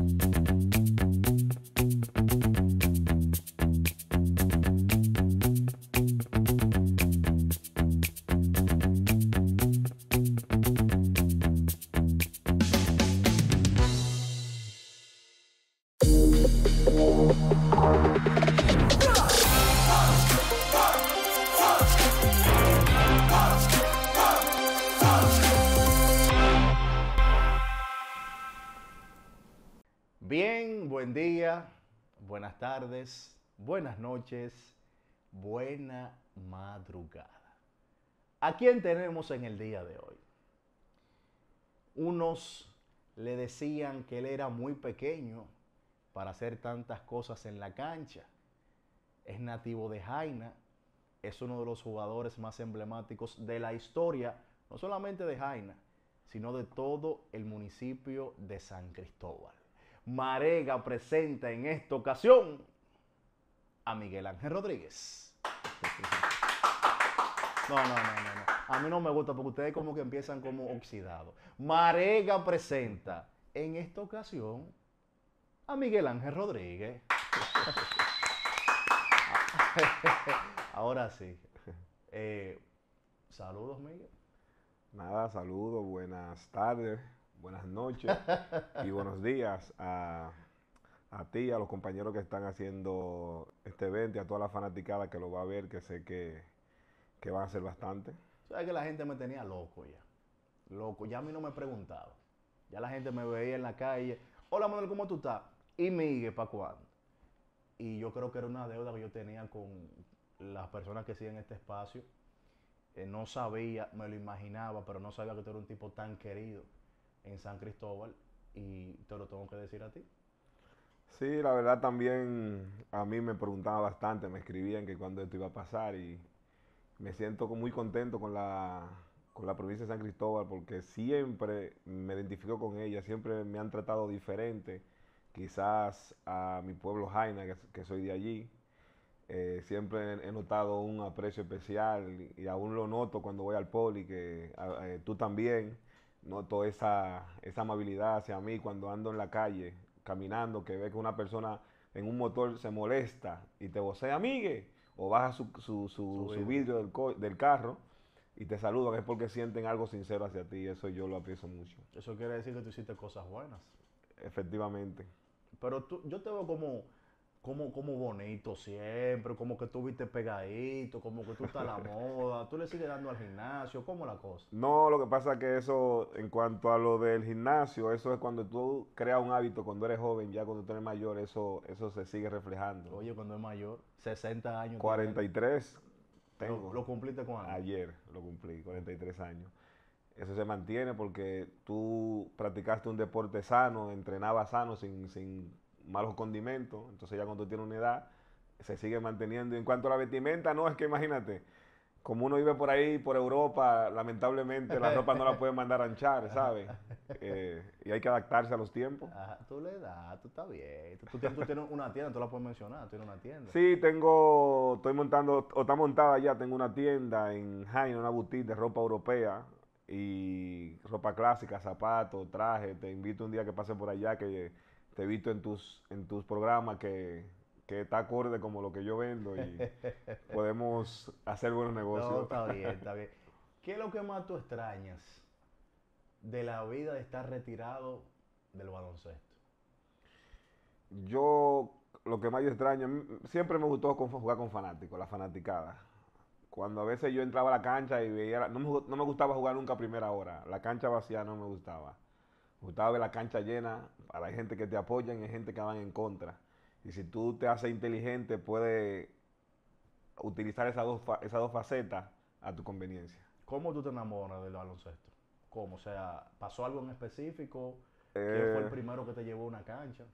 Thank you. tardes, buenas noches, buena madrugada. ¿A quién tenemos en el día de hoy? Unos le decían que él era muy pequeño para hacer tantas cosas en la cancha. Es nativo de Jaina, es uno de los jugadores más emblemáticos de la historia, no solamente de Jaina, sino de todo el municipio de San Cristóbal. Marega presenta en esta ocasión a Miguel Ángel Rodríguez. No, no, no, no, A mí no me gusta porque ustedes como que empiezan como oxidados. Marega presenta en esta ocasión a Miguel Ángel Rodríguez. Ahora sí. Eh, saludos, Miguel. Nada, saludos, buenas tardes buenas noches y buenos días a, ti, a los compañeros que están haciendo este evento y a toda la fanaticada que lo va a ver, que sé que, que van a ser bastante. Sabes que la gente me tenía loco ya. Loco, ya a mí no me preguntaba. Ya la gente me veía en la calle. Hola Manuel, ¿cómo tú estás? Y Miguel, ¿para cuándo? Y yo creo que era una deuda que yo tenía con las personas que siguen este espacio. Eh, no sabía, me lo imaginaba, pero no sabía que tú eras un tipo tan querido en San Cristóbal y te lo tengo que decir a ti. Sí, la verdad también a mí me preguntaba bastante, me escribían que cuando esto iba a pasar y me siento muy contento con la, con la provincia de San Cristóbal porque siempre me identifico con ella, siempre me han tratado diferente, quizás a mi pueblo Jaina, que, soy de allí. Eh, siempre he notado un aprecio especial y aún lo noto cuando voy al poli, que eh, tú también noto esa, esa amabilidad hacia mí cuando ando en la calle, caminando, que ve que una persona en un motor se molesta y te vocea, amigue, o baja su, su, su, vidrio del, carro y te que es porque sienten algo sincero hacia ti, eso yo lo aprecio mucho. Eso quiere decir que tú hiciste cosas buenas. Efectivamente. Pero yo te veo como ¿Cómo bonito siempre, como que tú viste pegadito, como que tú estás a la moda, tú le sigues dando al gimnasio, ¿cómo la cosa? No, lo que pasa es que eso, en cuanto a lo del gimnasio, eso es cuando tú creas un hábito, cuando eres joven, ya cuando tú eres mayor, eso, eso se sigue reflejando. Oye, cuando es mayor, 60 años. 43 tengo. ¿Lo, lo cumpliste con años? Ayer lo cumplí, 43 años. Eso se mantiene porque tú practicaste un deporte sano, entrenabas sano sin, sin malos condimentos, entonces ya cuando tiene una edad se sigue manteniendo. en cuanto a la vestimenta, no, es que imagínate, como uno vive por ahí, por Europa, lamentablemente la ropa no la puede mandar a anchar, ¿sabes? Eh, y hay que adaptarse a los tiempos. Ajá, tú le das, tú estás bien. Tú, tienes una tienda, tú la puedes mencionar, tú tienes una tienda. Sí, tengo, estoy montando, o está montada ya, tengo una tienda en Jaina, una boutique de ropa europea y ropa clásica, zapatos, traje. Te invito un día que pase por allá que te he visto en tus, en tus programas que, que está acorde como lo que yo vendo y podemos hacer buenos negocios. No, está bien, está bien. ¿Qué es lo que más tú extrañas de la vida de estar retirado del baloncesto? Yo, lo que más yo extraño, siempre me gustó jugar con fanáticos, la fanaticada. Cuando a veces yo entraba a la cancha y veía, no me, no me gustaba jugar nunca a primera hora, la cancha vacía no me gustaba. Gustavo la cancha llena, hay gente que te apoya y hay gente que van en contra. Y si tú te haces inteligente, puedes utilizar esas dos, dos facetas a tu conveniencia. ¿Cómo tú te enamoras del baloncesto? ¿Cómo? O sea, ¿pasó algo en específico? ¿Quién fue el eh. primero que te llevó a una cancha?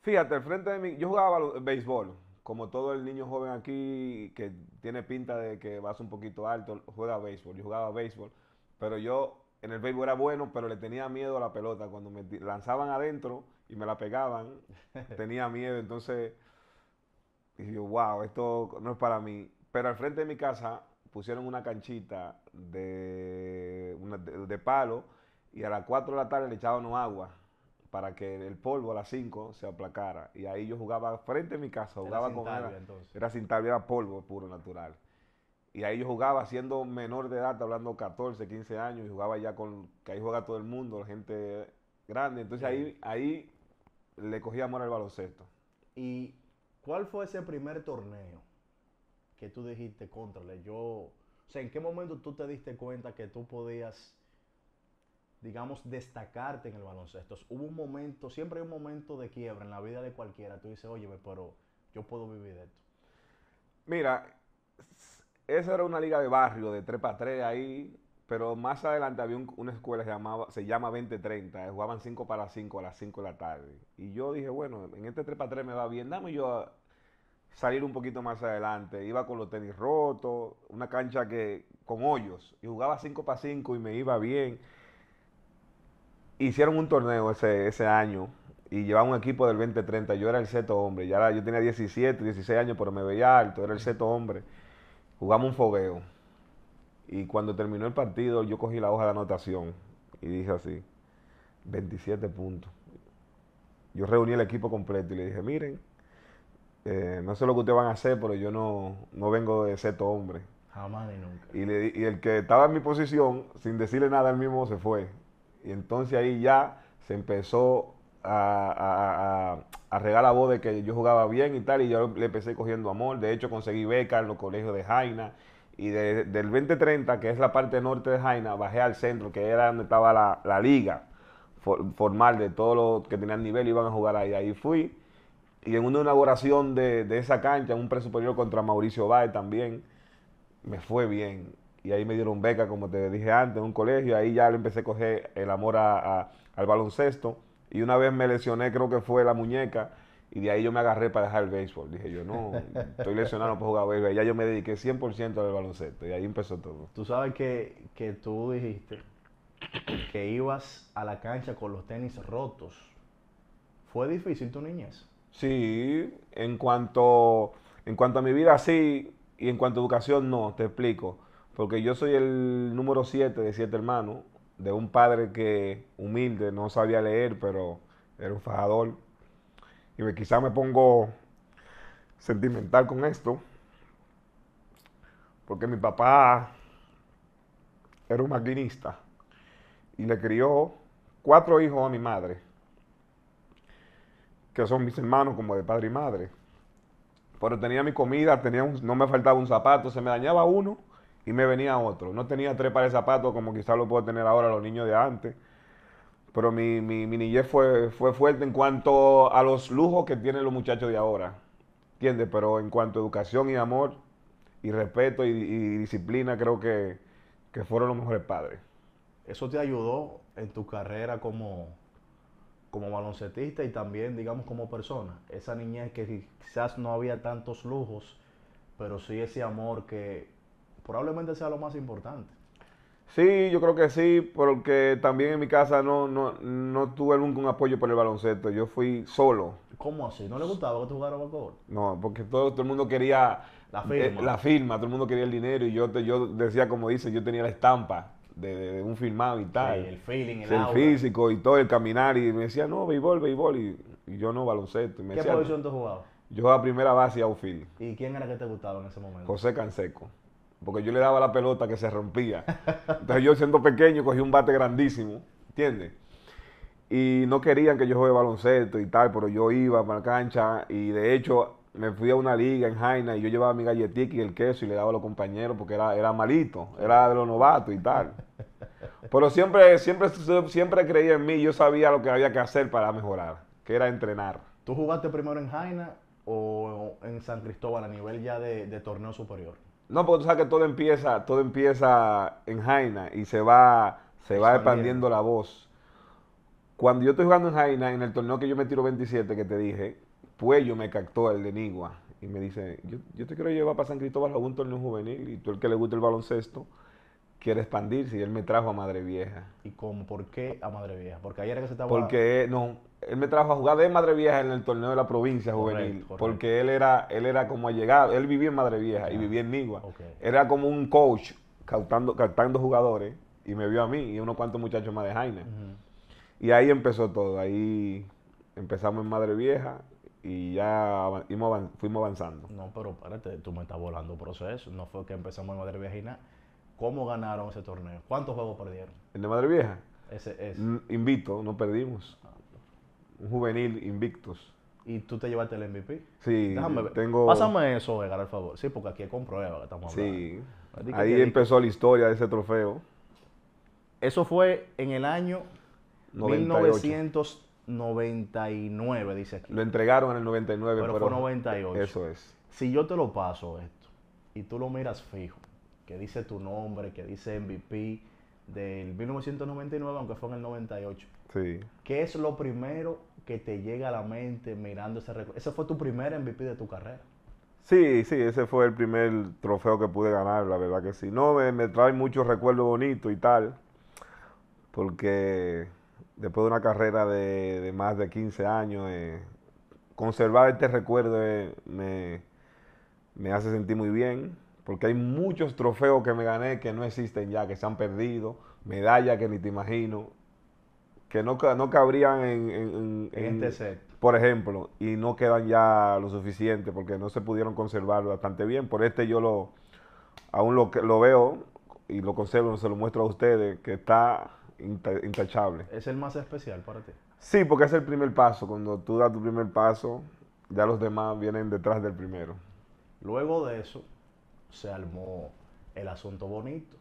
Fíjate, al frente de mí, yo jugaba béisbol. Como todo el niño joven aquí que tiene pinta de que vas un poquito alto, juega béisbol. Yo jugaba béisbol, pero yo en el béisbol era bueno, pero le tenía miedo a la pelota. Cuando me lanzaban adentro y me la pegaban, tenía miedo. Entonces, dije, yo, wow, esto no es para mí. Pero al frente de mi casa pusieron una canchita de, de, palo y a las 4 de la tarde le echaban agua para que el polvo a las 5 se aplacara. Y ahí yo jugaba frente a mi casa, jugaba con agua, sin tabla, era polvo puro natural. Y ahí yo jugaba siendo menor de edad, hablando 14, 15 años, y jugaba ya con, que ahí juega todo el mundo, la gente grande. Entonces ahí, ahí le cogí amor al baloncesto. ¿Y cuál fue ese primer torneo que tú dijiste, contrale, yo... O sea, ¿en qué momento tú te diste cuenta que tú podías, digamos, destacarte en el baloncesto? Hubo un momento, siempre hay un momento de quiebra en la vida de cualquiera. Tú dices, oye, pero yo puedo vivir esto. Mira, esa era una liga de barrio, de 3 para 3 ahí, pero más adelante había una escuela que se, llamaba, se llama 2030, eh, jugaban 5 para 5 a las 5 de la tarde. Y yo dije, bueno, en este 3 para 3 me va bien, dame yo a salir un poquito más adelante. Iba con los tenis rotos, una cancha que con hoyos, y jugaba 5 para 5 y me iba bien. Hicieron un torneo ese, ese año y llevaba un equipo del 2030. Yo era el seto hombre, ya yo tenía 17, 16 años, pero me veía alto, era el seto hombre jugamos un fogueo. Y cuando terminó el partido, yo cogí la hoja de anotación y dije así, 27 puntos. Yo reuní el equipo completo y le dije, miren, eh, no sé lo que ustedes van a hacer, pero yo no, vengo de todo hombre. Jamás ni nunca. Y, y el que estaba en mi posición, sin decirle nada al mismo, se fue. Y entonces ahí ya se empezó a, regalar a, regar la voz de que yo jugaba bien y tal, y yo le empecé cogiendo amor. De hecho, conseguí becas en los colegios de Jaina. Y de, del 2030, que es la parte norte de Jaina, bajé al centro, que era donde estaba la, liga formal de todos los que tenían nivel, iban a jugar ahí. Ahí fui. Y en una inauguración de, esa cancha, un presupuesto contra Mauricio Báez también, me fue bien. Y ahí me dieron beca, como te dije antes, en un colegio. Ahí ya le empecé a coger el amor al baloncesto. Y una vez me lesioné, creo que fue la muñeca, y de ahí yo me agarré para dejar el béisbol. Dije yo, no, estoy lesionado, no puedo jugar béisbol. ya yo me dediqué 100% al baloncesto, y ahí empezó todo. Tú sabes que, tú dijiste que ibas a la cancha con los tenis rotos. ¿Fue difícil tu niñez? Sí, en cuanto, en cuanto a mi vida, sí, y en cuanto a educación, no, te explico. Porque yo soy el número 7 de siete hermanos, de un padre que humilde, no sabía leer, pero era un fajador. Y me, quizá me pongo sentimental con esto, porque mi papá era un maquinista y le crió cuatro hijos a mi madre, que son mis hermanos como de padre y madre. Pero tenía mi comida, tenía no me faltaba un zapato, se me dañaba uno y me venía otro. No tenía tres pares de zapatos como quizás lo puedo tener ahora los niños de antes. Pero mi, mi, niñez fue, fue fuerte en cuanto a los lujos que tienen los muchachos de ahora. ¿Entiendes? Pero en cuanto a educación y amor y respeto y, disciplina, creo que, que fueron los mejores padres. ¿Eso te ayudó en tu carrera como, como baloncetista y también, digamos, como persona. Esa niñez que quizás no había tantos lujos, pero sí ese amor que probablemente sea lo más importante. Sí, yo creo que sí, porque también en mi casa no, no, no tuve nunca un apoyo por el baloncesto. Yo fui solo. ¿Cómo así? ¿No le gustaba que tú jugaras baloncesto? No, porque todo, el mundo quería la eh, firma. la firma, todo el mundo quería el dinero y yo, te, yo decía, como dice, yo tenía la estampa. De, un firmado y tal. el feeling, el, físico y todo, el caminar. Y me decía, no, béisbol, béisbol. Y, yo no, baloncesto. ¿Qué posición tú jugabas? Yo jugaba primera base y outfield. ¿Y quién era que te gustaba en ese momento? José Canseco porque yo le daba la pelota que se rompía. Entonces yo siendo pequeño cogí un bate grandísimo, ¿entiendes? Y no querían que yo juegue baloncesto y tal, pero yo iba para la cancha y de hecho me fui a una liga en Jaina y yo llevaba mi galletita y el queso y le daba a los compañeros porque era, era malito, era de los novatos y tal. Pero siempre, siempre, siempre creía en mí, yo sabía lo que había que hacer para mejorar, que era entrenar. ¿Tú jugaste primero en Jaina o en San Cristóbal a nivel ya de torneo superior? No, porque tú sabes que todo empieza, todo empieza en Jaina y se va, se va expandiendo la voz. Cuando yo estoy jugando en Jaina, en el torneo que yo me tiro 27, que te dije, pues yo me captó el de Nigua y me dice, yo, te quiero llevar para San Cristóbal a un torneo juvenil y tú el que le gusta el baloncesto, quiere expandirse y él me trajo a Madre Vieja. ¿Y cómo? ¿Por qué a Madre Vieja? Porque ayer que se estaba... Porque, no, él me trajo a jugar de Madre Vieja en el torneo de la provincia juvenil. Porque él era, él era como allegado. él vivía en Madre Vieja y vivía en Nigua. Era como un coach captando, captando jugadores y me vio a mí y unos cuantos muchachos más de Jaina. Y ahí empezó todo, ahí empezamos en Madre Vieja y ya fuimos avanzando. No, pero espérate, tú me estás volando proceso. No fue que empezamos en Madre Vieja y nada ¿Cómo ganaron ese torneo? ¿Cuántos juegos perdieron? En de Madre Vieja. Ese, es. Mm, Invito, no perdimos. Un juvenil invictos. ¿Y tú te llevaste el MVP? Sí. Déjame ver. Tengo... Pásame eso, Edgar, al favor. Sí, porque aquí hay comprueba que estamos hablando. Sí. Ahí, empezó la historia de ese trofeo. Eso fue en el año 1999, dice aquí. Lo entregaron en el 99. Pero, pero fue 98. Eso es. Si yo te lo paso esto y tú lo miras fijo, que dice tu nombre, que dice MVP del 1999, aunque fue en el 98. Sí. ¿Qué es lo primero que te llega a la mente mirando ese recuerdo? Ese fue tu primer MVP de tu carrera. Sí, sí, ese fue el primer trofeo que pude ganar, la verdad que sí. No, me, trae muchos recuerdos bonitos y tal, porque después de una carrera de, más de 15 años, eh, conservar este recuerdo eh, me, me hace sentir muy bien porque hay muchos trofeos que me gané que no existen ya, que se han perdido, medallas que ni te imagino, que no, no cabrían en, este set. Por ejemplo, y no quedan ya lo suficiente porque no se pudieron conservar bastante bien. Por este yo lo aún lo, lo veo y lo conservo, se lo muestro a ustedes, que está intachable. ¿Es el más especial para ti? Sí, porque es el primer paso. Cuando tú das tu primer paso, ya los demás vienen detrás del primero. Luego de eso, se armó el asunto bonito.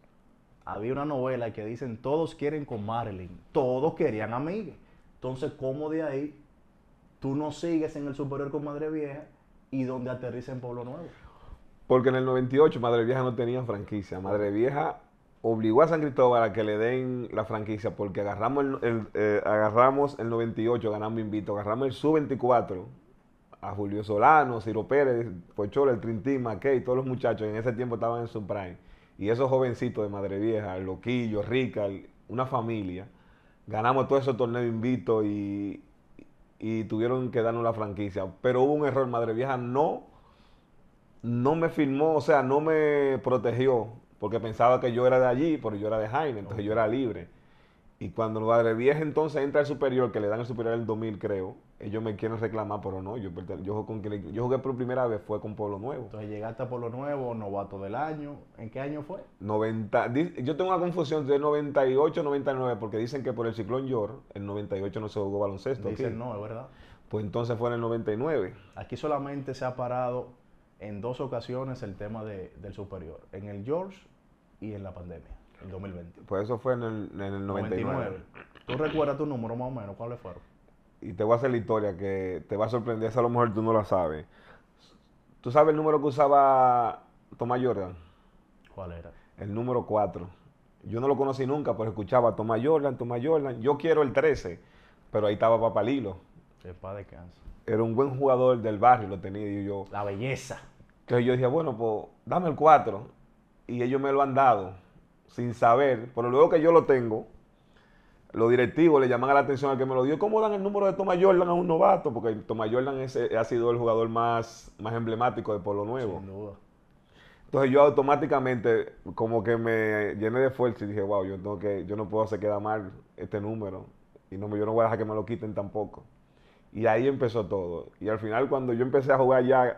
Había una novela que dicen todos quieren con Marilyn, todos querían a Entonces, ¿cómo de ahí tú no sigues en el superior con Madre Vieja y donde aterriza en Pueblo Nuevo? Porque en el 98 Madre Vieja no tenía franquicia. Madre Vieja obligó a San Cristóbal a que le den la franquicia porque agarramos el, eh, agarramos el 98, ganamos Invito, agarramos el Sub-24 a Julio Solano, Ciro Pérez, Pochola, el Trintín, Mackey, todos los muchachos en ese tiempo estaban en su prime. Y esos jovencitos de Madre Vieja, Loquillo, Rica, una familia, ganamos todos esos torneos invito y, y tuvieron que darnos la franquicia. Pero hubo un error, Madre Vieja no, no me firmó, o sea, no me protegió, porque pensaba que yo era de allí, pero yo era de Jaime, entonces yo era libre. Y cuando Madre Vieja entonces entra al superior, que le dan el superior en el 2000, creo, ellos me quieren reclamar, pero no, yo, yo, con, yo jugué por primera vez fue con Pueblo Nuevo. Entonces llegaste a Pueblo Nuevo, novato del año, ¿en qué año fue? 90, yo tengo una confusión de 98, 99, porque dicen que por el ciclón York, el 98 no se jugó baloncesto. Dicen no, es verdad. Pues entonces fue en el 99. Aquí solamente se ha parado en dos ocasiones el tema del superior, en el George y en la pandemia, el 2020. Pues eso fue en el, en el 99. ¿Tú recuerdas tu número más o menos? ¿Cuáles fueron? y te voy a hacer la historia que te va a sorprender, a lo mejor tú no la sabes. ¿Tú sabes el número que usaba Tomás Jordan? ¿Cuál era? El número 4. Yo no lo conocí nunca, pero escuchaba a Tomás Jordan, Tomás Jordan. Yo quiero el 13, pero ahí estaba Papalilo. El padre canso. Era un buen jugador del barrio, lo tenía y yo. La belleza. que yo decía, bueno, pues dame el 4. Y ellos me lo han dado, sin saber. Pero luego que yo lo tengo, los directivos le llaman la atención al que me lo dio. ¿Cómo dan el número de Toma Jordan a un novato? Porque Toma Jordan es, eh, ha sido el jugador más, más emblemático de Pueblo Nuevo. Entonces yo automáticamente como que me llené de fuerza y dije, wow, yo tengo que, yo no puedo hacer quedar mal este número. Y no, yo no voy a dejar que me lo quiten tampoco. Y ahí empezó todo. Y al final cuando yo empecé a jugar ya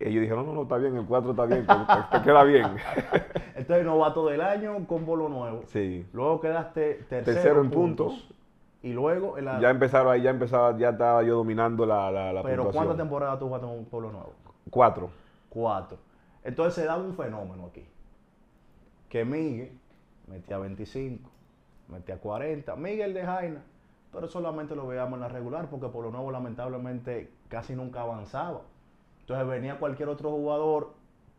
y ellos dijeron, no, no, está bien, el 4 está bien, te, queda bien. Entonces, novato del año con Polo nuevo. Sí. Luego quedaste tercero, en puntos. Y luego... Ya ya empezaba, ya estaba yo dominando la, la, Pero ¿cuántas temporadas tú jugaste con Polo Nuevo? Cuatro. Cuatro. Entonces se da un fenómeno aquí. Que Miguel metía 25, metía 40. Miguel de Jaina, pero solamente lo veíamos en la regular porque Polo Nuevo lamentablemente casi nunca avanzaba. Entonces venía cualquier otro jugador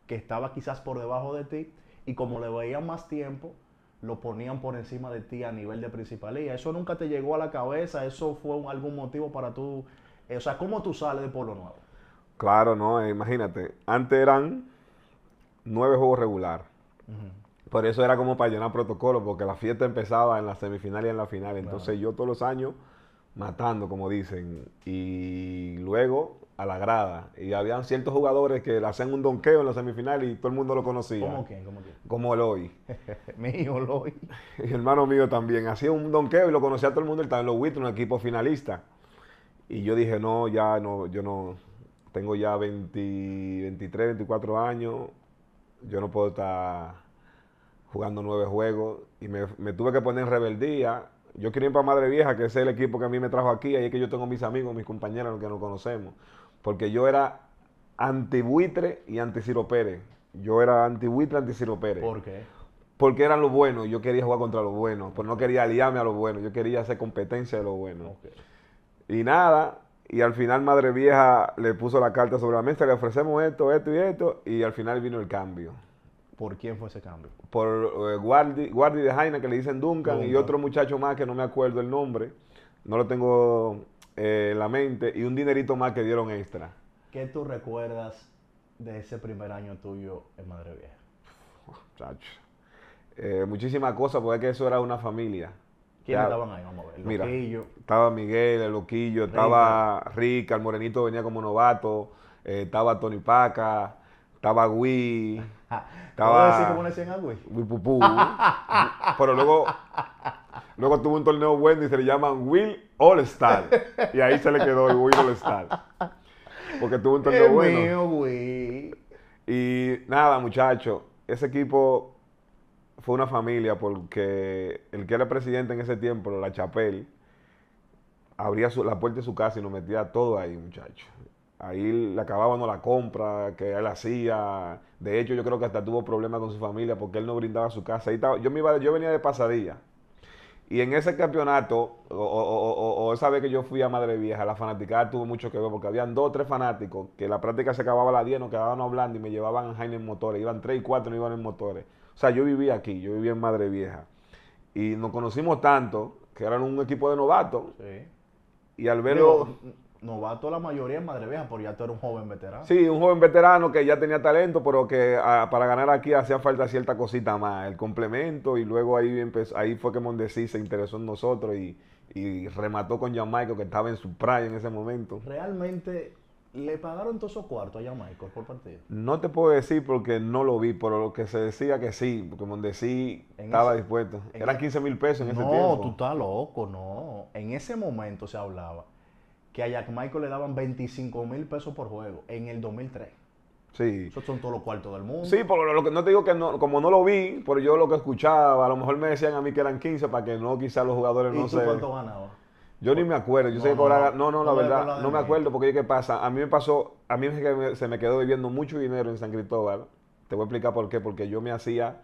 que estaba quizás por debajo de ti y como le veían más tiempo, lo ponían por encima de ti a nivel de principalía. Eso nunca te llegó a la cabeza, eso fue algún motivo para tú... Eh, o sea, ¿cómo tú sales de Polo Nuevo? Claro, no, eh, imagínate, antes eran nueve juegos regular. Por eso era como para llenar protocolo, porque la fiesta empezaba en la semifinal y en la final. Entonces yo todos los años matando, como dicen. Y luego a la grada. Y habían ciertos jugadores que le hacían un donqueo en la semifinal y todo el mundo lo conocía. ¿Cómo quién? quién? Como Eloy. mío, Eloy. Y hermano mío también. Hacía un donqueo y lo conocía a todo el mundo. Él estaba en los Whitney, un equipo finalista. Y yo dije, no, ya no, yo no. Tengo ya 23, 24 años. Yo no puedo estar jugando nueve juegos. Y me, tuve que poner en rebeldía yo quería ir para Madre Vieja, que es el equipo que a mí me trajo aquí, ahí es que yo tengo mis amigos, mis compañeros, los que nos conocemos porque yo era anti-buitre y anti Ciro Pérez. Yo era antibuitre, anti Ciro Pérez. ¿Por qué? Porque eran los buenos, yo quería jugar contra los buenos, Pues no quería aliarme a los buenos, yo quería hacer competencia de los buenos. Y nada, y al final Madre Vieja le puso la carta sobre la mesa, le ofrecemos esto, esto y esto, y al final vino el cambio. ¿Por quién fue ese cambio? Por eh, Guardi, Guardi de Jaina, que le dicen Duncan, y otro muchacho más que no me acuerdo el nombre, no lo tengo eh, la mente y un dinerito más que dieron extra. ¿Qué tú recuerdas de ese primer año tuyo en Madre Vieja? Eh, muchísimas cosas, porque eso era una familia. ¿Quiénes estaban ahí? Vamos a ver. Loquillo. Estaba Miguel, el Loquillo, estaba Rica, el Morenito venía como novato, eh, estaba Tony Paca, estaba Gui. estaba, decían pero luego Luego tuvo un torneo bueno y se le llaman Will All Star. Y ahí se le quedó el Will All Star. Porque tuvo un torneo el bueno. Mío, Will. Y nada, muchacho ese equipo fue una familia porque el que era presidente en ese tiempo, La Chapel, abría la puerta de su casa y nos metía todo ahí, muchachos. Ahí le acababan la compra que él hacía. De hecho, yo creo que hasta tuvo problemas con su familia porque él no brindaba su casa. Ahí yo, me iba, yo venía de pasadilla y en ese campeonato, o, esa vez que yo fui a Madre Vieja, la fanaticada tuvo mucho que ver porque habían dos o tres fanáticos que la práctica se acababa a las 10, nos quedaban hablando y me llevaban a Jaime en motores. Iban tres y cuatro, no iban en motores. O sea, yo vivía aquí, yo vivía en Madre Vieja. Y nos conocimos tanto que eran un equipo de novatos. Y al verlo novato la mayoría en Madre Vieja, porque ya tú eres un joven veterano. Sí, un joven veterano que ya tenía talento, pero que ah, para ganar aquí hacía falta cierta cosita más, el complemento, y luego ahí, ahí fue que Mondesi se interesó en nosotros y, remató con Michael que estaba en su playa en ese momento. Realmente, ¿le pagaron todos esos cuartos a Michael por partido? No te puedo decir porque no lo vi, pero lo que se decía que sí, porque Mondesi estaba dispuesto. Eran 15 mil pesos en ese tiempo. No, tú estás loco, no. En ese momento se hablaba que a Jack Michael le daban 25 mil pesos por juego en el 2003. Sí. Eso son todos los cuartos del mundo. Sí, pero no te digo que no, como no lo vi, pero yo lo que escuchaba, a lo mejor me decían a mí que eran 15 para que no, quizás los jugadores ¿Y no tú cuánto ganabas? Yo ni me acuerdo, yo no, sé que no, no, la verdad, no me acuerdo porque ¿qué pasa? A mí me pasó, a mí se me quedó viviendo mucho dinero en San Cristóbal. Te voy a explicar por qué, porque yo me hacía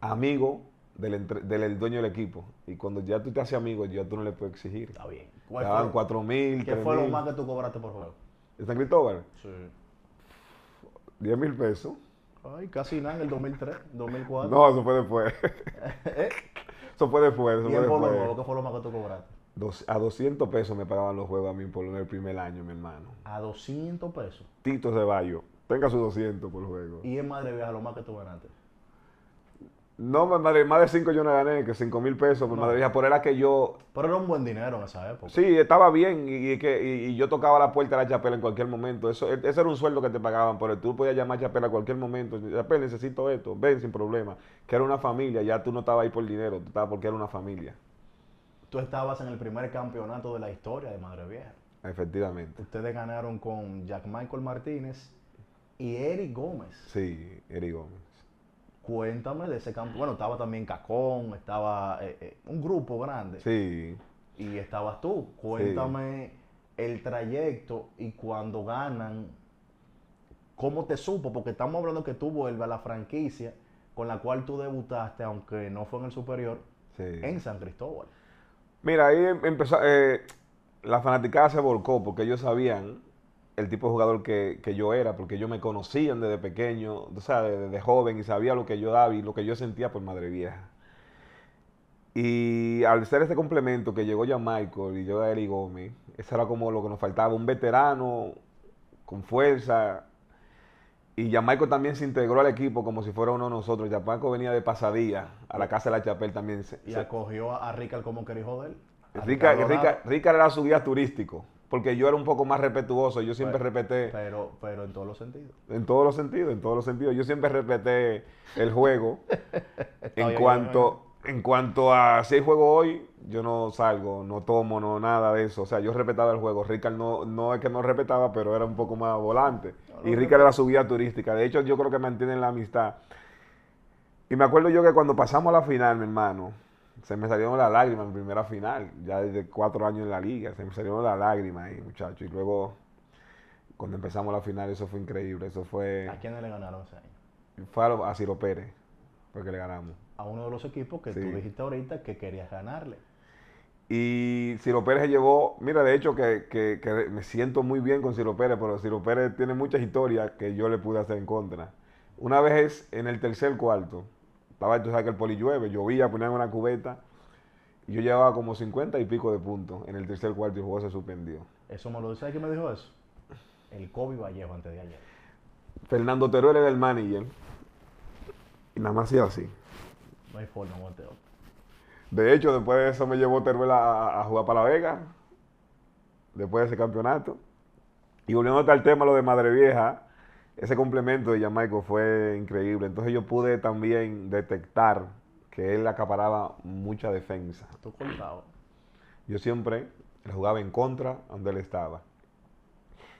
amigo del, dueño del equipo. Y cuando ya tú te haces amigo, ya tú no le puedes exigir. Está bien. ¿Qué fue lo más que tú cobraste por juego? ¿En Cristóbal? Sí. 10 mil pesos. Ay, casi nada en el 2003, 2004. No, eso fue después. Eso fue después. Eso ¿Y ¿Qué fue lo más que tú cobraste? a 200 pesos me pagaban los juegos a mí por el primer año, mi hermano. ¿A 200 pesos? Tito bayo Tenga sus 200 por juego. ¿Y en Madre Vieja lo más que tú ganaste? No, madre, más de cinco yo no gané, que cinco mil pesos, por pues, madre vieja por era que yo... Pero era un buen dinero en esa época. Sí, estaba bien y, que, y, yo tocaba la puerta de la chapela en cualquier momento. Eso, e, ese era un sueldo que te pagaban, pero tú podías llamar a chapela en cualquier momento. Chapela, necesito esto, ven sin problema. Que era una familia, ya tú no estabas ahí por dinero, tú estabas porque era una familia. Tú estabas en el primer campeonato de la historia de Madre Vieja. Efectivamente. Ustedes ganaron con Jack Michael Martínez y Eric Gómez. Sí, Eric Gómez. Cuéntame de ese campo. Bueno, estaba también Cacón, estaba eh, eh, un grupo grande. Sí. Y estabas tú. Cuéntame el trayecto y cuando ganan, ¿cómo te supo? Porque estamos hablando que tú vuelves a la franquicia con la cual tú debutaste, aunque no fue en el superior, en San Cristóbal. Mira, ahí em, empezó, eh, la fanaticada se volcó porque ellos sabían el tipo de jugador que, yo era, porque yo me conocían desde pequeño, o sea, desde, joven y sabía lo que yo daba y lo que yo sentía por Madre Vieja. Y al ser este complemento que llegó ya Michael y yo Eric Gómez, eso era como lo que nos faltaba, un veterano con fuerza. Y ya también se integró al equipo como si fuera uno de nosotros. Ya Paco venía de pasadía a la casa de la Chapel también. Y acogió a Ricard como hijo de él. Rica, era su guía turístico porque yo era un poco más respetuoso, yo siempre respeté... Pero, pero en todos los sentidos. En todos los sentidos, en todos los sentidos. Yo siempre respeté el juego. en, cuanto, en cuanto a si hay juego hoy, yo no salgo, no tomo, no nada de eso. O sea, yo respetaba el juego. Ricard no, no es que no respetaba, pero era un poco más volante. y Ricard era su subida turística. De hecho, yo creo que mantienen la amistad. Y me acuerdo yo que cuando pasamos a la final, mi hermano se me salieron las lágrimas en primera final, ya desde cuatro años en la liga, se me salieron las lágrimas ahí, muchachos. Y luego, cuando empezamos la final, eso fue increíble, eso fue... ¿A quién le ganaron ese año? Fue a, Ciro Pérez, porque le ganamos. A uno de los equipos que tú dijiste ahorita que querías ganarle. Y Ciro Pérez se llevó, mira, de hecho que, que, me siento muy bien con Ciro Pérez, pero Ciro Pérez tiene muchas historias que yo le pude hacer en contra. Una vez en el tercer cuarto, estaba, tú sabes que el poli llueve, llovía, ponían una cubeta. Y yo llevaba como 50 y pico de puntos en el tercer cuarto y el juego se suspendió. Eso me lo dice, ¿sabes quién me dijo eso? El Kobe Vallejo antes de ayer. Fernando Teruel era el manager. Y nada más hacía así. No hay forma, Mateo. De hecho, después de eso me llevó Teruel a, jugar para La Vega. Después de ese campeonato. Y volviendo al tema, lo de Madre Vieja ese complemento de Jamaico fue increíble. Entonces yo pude también detectar que él acaparaba mucha defensa. Tú contabas. Yo siempre le jugaba en contra donde él estaba.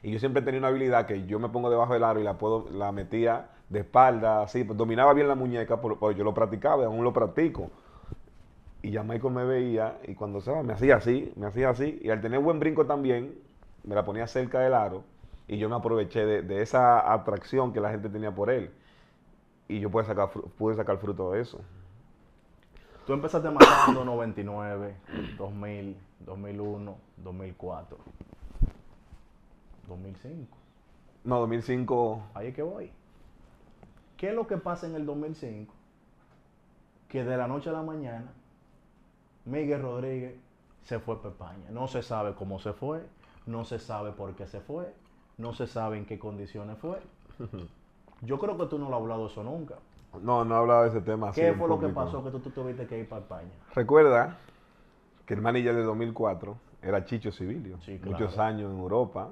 Y yo siempre tenía una habilidad que yo me pongo debajo del aro y la puedo, la metía de espalda, así, pues dominaba bien la muñeca, porque pues yo lo practicaba, aún lo practico. Y ya Michael me veía y cuando se va, me hacía así, me hacía así. Y al tener buen brinco también, me la ponía cerca del aro y yo me aproveché de, esa atracción que la gente tenía por él. Y yo pude sacar, pude sacar fruto de eso. Tú empezaste matando 99, 2000, 2001, 2004, 2005. No, 2005. Ahí es que voy. ¿Qué es lo que pasa en el 2005? Que de la noche a la mañana, Miguel Rodríguez se fue para España. No se sabe cómo se fue, no se sabe por qué se fue, no se sabe en qué condiciones fue. Yo creo que tú no lo has hablado eso nunca. No, no he hablado de ese tema. ¿Qué fue lo que pasó que tú, tuviste que ir para España? Recuerda que el manilla de 2004 era Chicho Civilio. Muchos años en Europa.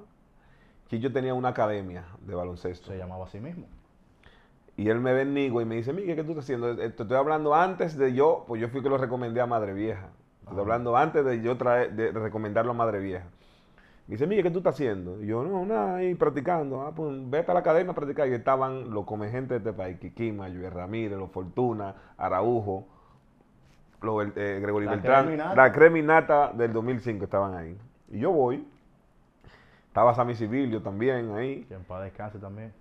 Chicho tenía una academia de baloncesto. Se llamaba así mismo. Y él me ve y me dice, Miguel, ¿qué tú estás haciendo? Eh, te estoy hablando antes de yo, pues yo fui que lo recomendé a Madre Vieja. Estoy hablando antes de yo traer, de recomendarlo a Madre Vieja. Me dice, Miguel, ¿qué tú estás haciendo? Y yo, no, nada, ahí practicando. Ah, pues vete a la academia a practicar. Y estaban los comegentes de este país, Kikima, e. Ramírez, los Fortuna, Araujo, los, eh, Gregorio la Beltrán. La creminata del 2005 estaban ahí. Y yo voy. Estaba Sammy Civilio también ahí. Que en paz también.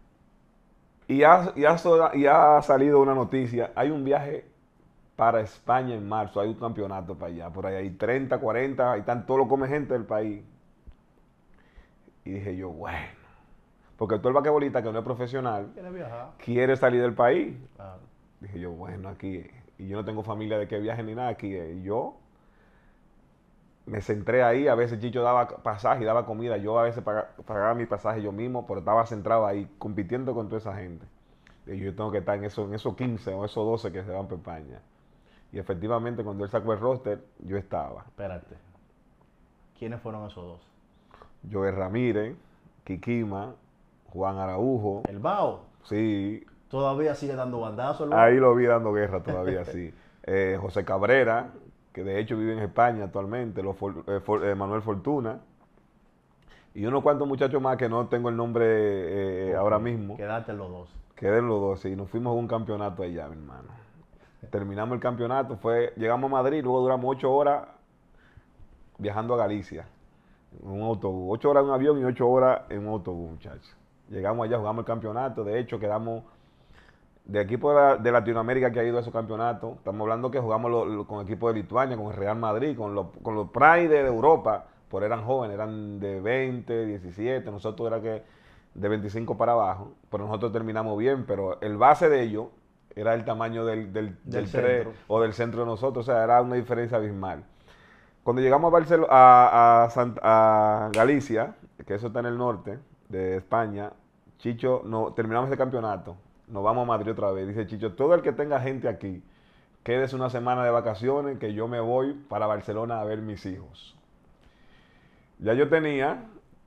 Y ha, ha, salido una noticia. Hay un viaje para España en marzo. Hay un campeonato para allá. Por ahí hay 30, 40. Ahí están todos los comegentes del país. Y dije yo, bueno, porque todo el vaquebolista que no es profesional quiere salir del país. Dije yo, bueno, aquí, y yo no tengo familia de que viaje ni nada aquí, eh". y yo me centré ahí, a veces Chicho daba pasaje y daba comida, yo a veces pagaba, pagaba mi pasaje yo mismo, pero estaba centrado ahí, compitiendo con toda esa gente. Y yo tengo que estar en, en esos 15 o esos 12 que se van para España. Y efectivamente, cuando él sacó el roster, yo estaba. Espérate. ¿Quiénes fueron esos dos? Joel Ramírez, Kikima, Juan Araujo. El Bao. Sí. Todavía sigue dando bandazos? Ahí lo vi dando guerra todavía, sí. Eh, José Cabrera, que de hecho vive en España actualmente, los eh, eh, Manuel Fortuna. Y unos cuantos muchachos más que no tengo el nombre ahora mismo. Quédate los dos. Queden los dos, sí. Nos fuimos a un campeonato allá, mi hermano. Terminamos el campeonato, fue, llegamos a Madrid, luego duramos ocho horas viajando a Galicia un autobús. Ocho horas en un avión y ocho horas en un autobús, muchachos. Llegamos allá, jugamos el campeonato. De hecho, quedamos de equipo de, Latinoamérica que ha ido a esos campeonatos. Estamos hablando que jugamos con equipo de Lituania, con el Real Madrid, con, con los Pride de Europa. Por eran jóvenes, eran de 20, 17. Nosotros era que de 25 para abajo. Pero nosotros terminamos bien. Pero el base de ellos era el tamaño del, del, del, del o del centro de nosotros. O sea, era una diferencia abismal. Cuando llegamos a, a, Galicia, que eso está en el norte de España, Chicho, no, terminamos el campeonato, nos vamos a Madrid otra vez. Dice Chicho, todo el que tenga gente aquí, quédese una semana de vacaciones, que yo me voy para Barcelona a ver mis hijos. Ya yo tenía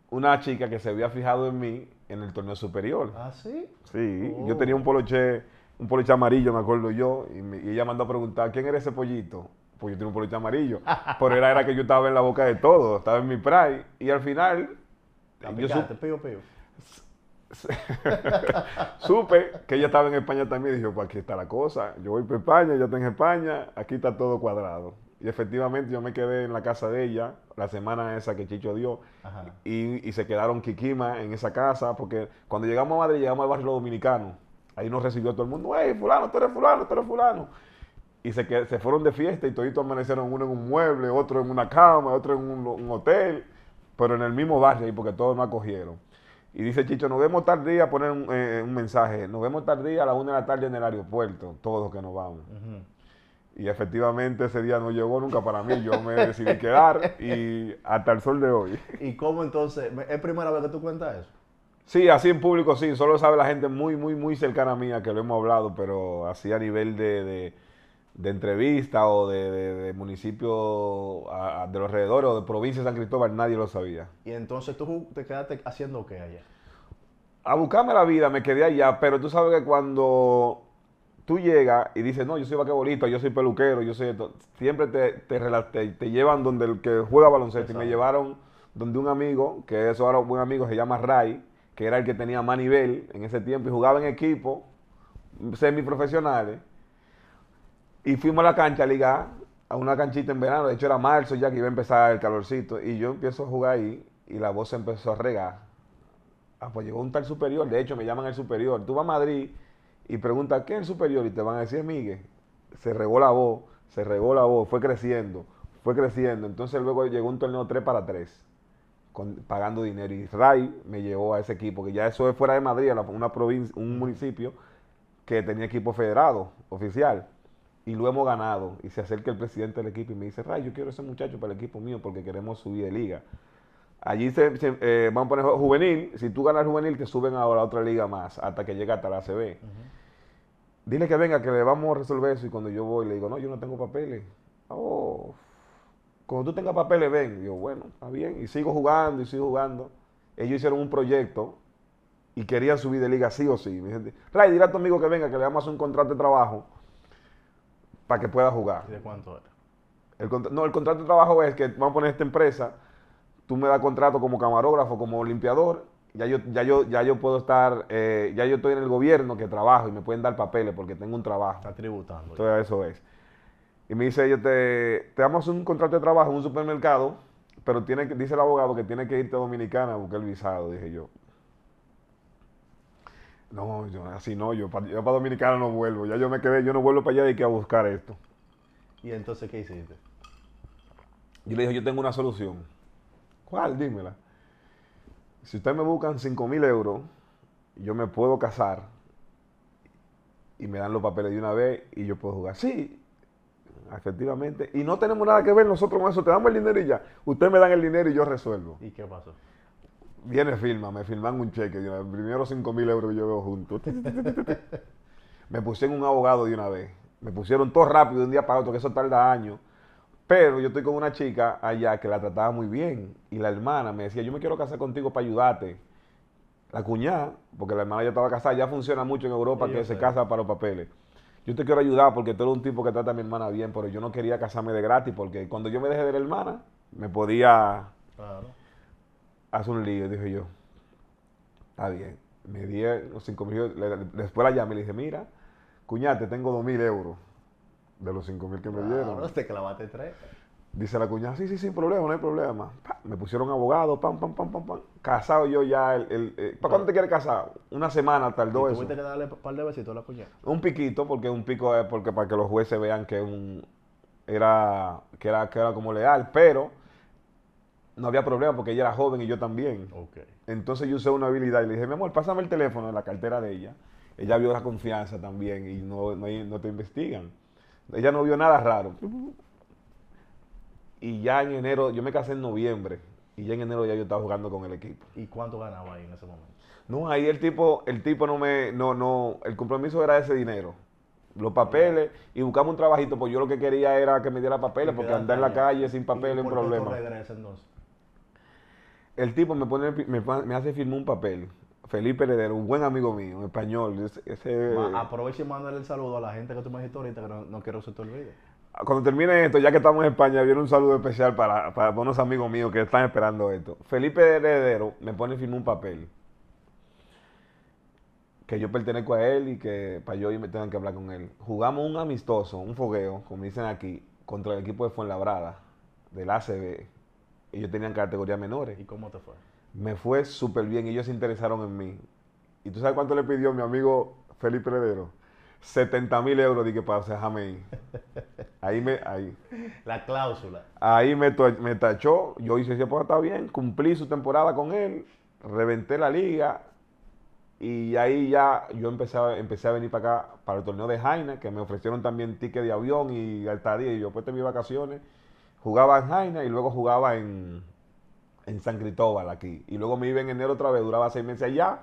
una chica que se había fijado en mí en el torneo superior. ¿Ah, sí? Sí, yo oh. tenía un poloche, un poloche amarillo, me acuerdo yo, y, me, y, ella mandó a preguntar, ¿quién era ese pollito? pues yo tenía un polito amarillo. Pero era, era que yo estaba en la boca de todo, estaba en mi pride. Y al final. Yo supe que ella estaba en España también. dijo: pues aquí está la cosa. Yo voy para España, yo está en España, aquí está todo cuadrado. Y efectivamente yo me quedé en la casa de ella la semana esa que Chicho dio y, se quedaron Kikima en esa casa porque cuando llegamos a Madrid llegamos al barrio dominicano. Ahí nos recibió todo el mundo, hey, fulano, tú eres fulano, tú eres fulano y se, se fueron de fiesta y toditos amanecieron uno en un mueble, otro en una cama, otro en un, hotel, pero en el mismo barrio ahí porque todos me acogieron. Y dice Chicho, nos vemos tardía, poner un, eh, eh, un, mensaje, nos vemos tardía a la una de la tarde en el aeropuerto, todos que nos vamos. Y efectivamente ese día no llegó nunca para mí, yo me decidí quedar y hasta el sol de hoy. ¿Y cómo entonces? ¿Es primera vez que tú cuentas eso? Sí, así en público sí, solo sabe la gente muy, muy, muy cercana a mía que lo hemos hablado, pero así a nivel de de entrevista o de, de, de municipio de los alrededores o de provincia de San Cristóbal, nadie lo sabía. ¿Y entonces tú te quedaste haciendo qué allá? A buscarme la vida, me quedé allá, pero tú sabes que cuando tú llegas y dices, no, yo soy vaquebolista, yo soy peluquero, yo soy esto, siempre te, te, llevan donde el que juega baloncesto. Y me llevaron donde un amigo, que eso ahora un buen amigo, se llama Ray, que era el que tenía más nivel en ese tiempo y jugaba en equipo semiprofesionales y fuimos a la cancha a a una canchita en verano, de hecho era marzo ya que iba a empezar el calorcito, y yo empiezo a jugar ahí y la voz se empezó a regar. Ah, pues llegó un tal superior, de hecho me llaman el superior, tú vas a Madrid y preguntas, ¿qué es el superior? Y te van a decir, Miguel, se regó la voz, se regó la voz, fue creciendo, fue creciendo. Entonces luego llegó un torneo 3 para 3, pagando dinero. Y Ray me llevó a ese equipo, que ya eso es fuera de Madrid, una provincia, un municipio que tenía equipo federado, oficial y lo hemos ganado. Y se acerca el presidente del equipo y me dice, Ray, yo quiero ese muchacho para el equipo mío porque queremos subir de liga. Allí se, eh, van a poner juvenil, si tú ganas juvenil te suben ahora a otra liga más hasta que llega hasta la CB. Dile que venga, que le vamos a resolver eso. Y cuando yo voy le digo, no, yo no tengo papeles. Oh, cuando tú tengas papeles ven. Y yo, bueno, está bien. Y sigo jugando y sigo jugando. Ellos hicieron un proyecto y querían subir de liga sí o sí. Ray, dile a tu amigo que venga, que le vamos a hacer un contrato de trabajo para que pueda jugar. de cuánto era? no, el contrato de trabajo es que vamos a poner esta empresa, tú me das contrato como camarógrafo, como limpiador, ya yo, ya yo, ya yo puedo estar, eh, ya yo estoy en el gobierno que trabajo y me pueden dar papeles porque tengo un trabajo. Está tributando. Todo eso es. Y me dice, yo te, te damos un contrato de trabajo en un supermercado, pero tiene dice el abogado que tiene que irte a Dominicana a buscar el visado, dije yo. No, yo así no, yo para, Dominicana no vuelvo, ya yo me quedé, yo no vuelvo para allá y que a buscar esto. ¿Y entonces qué hiciste? Yo le dije, yo tengo una solución. ¿Cuál? Dímela. Si ustedes me buscan 5 mil euros, yo me puedo casar y me dan los papeles de una vez y yo puedo jugar. Sí, efectivamente. Y no tenemos nada que ver nosotros con eso. Te damos el dinero y ya. Ustedes me dan el dinero y yo resuelvo. ¿Y qué pasó? Viene, firma, me firman un cheque. El primero 5 mil euros yo veo juntos. me pusieron un abogado de una vez. Me pusieron todo rápido de un día para otro, que eso tarda años. Pero yo estoy con una chica allá que la trataba muy bien. Y la hermana me decía, yo me quiero casar contigo para ayudarte. La cuñada, porque la hermana ya estaba casada, ya funciona mucho en Europa que se casa para los papeles. Yo te quiero ayudar porque tú eres un tipo que trata a mi hermana bien, pero yo no quería casarme de gratis porque cuando yo me dejé de la hermana, me podía... Claro Hace un lío, dije yo. Está bien. Me di eh, los 5 mil. Después la llamé y le dije, mira, cuñate, tengo 2 mil euros de los 5 mil que me dieron. no, te clavaste tres. Dice la cuñada, sí, sí, sin problema, no hay problema. me pusieron abogado, pam, pam, pam, pam, pam. Casado yo ya. El, eh, ¿Para cuándo te quieres casar? Una semana tardó ¿Y eso. que darle un par de besitos a la cuñada? Un piquito, porque un pico es porque para que los jueces vean que un era que era, que era como leal, pero no había problema porque ella era joven y yo también. Entonces yo usé una habilidad y le dije, mi amor, pásame el teléfono en la cartera de ella. Ella vio la confianza también y no, te investigan. Ella no vio nada raro. Y ya en enero, yo me casé en noviembre y ya en enero ya yo estaba jugando con el equipo. ¿Y cuánto ganaba ahí en ese momento? No, ahí el tipo, el tipo no me, no, no, el compromiso era ese dinero los papeles y buscamos un trabajito, pues yo lo que quería era que me diera papeles, porque andar en la calle sin papeles es un problema el tipo me, pone, me, hace firmar un papel. Felipe Heredero, un buen amigo mío, un español. aproveche y mándale el saludo a la gente que tú me dijiste ahorita, que no, quiero que se te Cuando termine esto, ya que estamos en España, viene un saludo especial para, buenos amigos míos que están esperando esto. Felipe Heredero me pone firmar un papel que yo pertenezco a él y que para yo y me tengan que hablar con él. Jugamos un amistoso, un fogueo, como dicen aquí, contra el equipo de Fuenlabrada, del ACB, ellos tenían categorías menores. ¿Y cómo te fue? Me fue súper bien, ellos se interesaron en mí. ¿Y tú sabes cuánto le pidió mi amigo Felipe Heredero? 70 mil euros, dije, para déjame ir. Ahí me, ahí. La cláusula. Ahí me, me tachó, yo hice ese pues está bien, cumplí su temporada con él, reventé la liga y ahí ya yo empecé a, empecé a venir para acá, para el torneo de Jaina, que me ofrecieron también ticket de avión y altadía y yo pues tenía mis vacaciones jugaba en Jaina y luego jugaba en, San Cristóbal aquí. Y luego me iba en enero otra vez, duraba seis meses allá,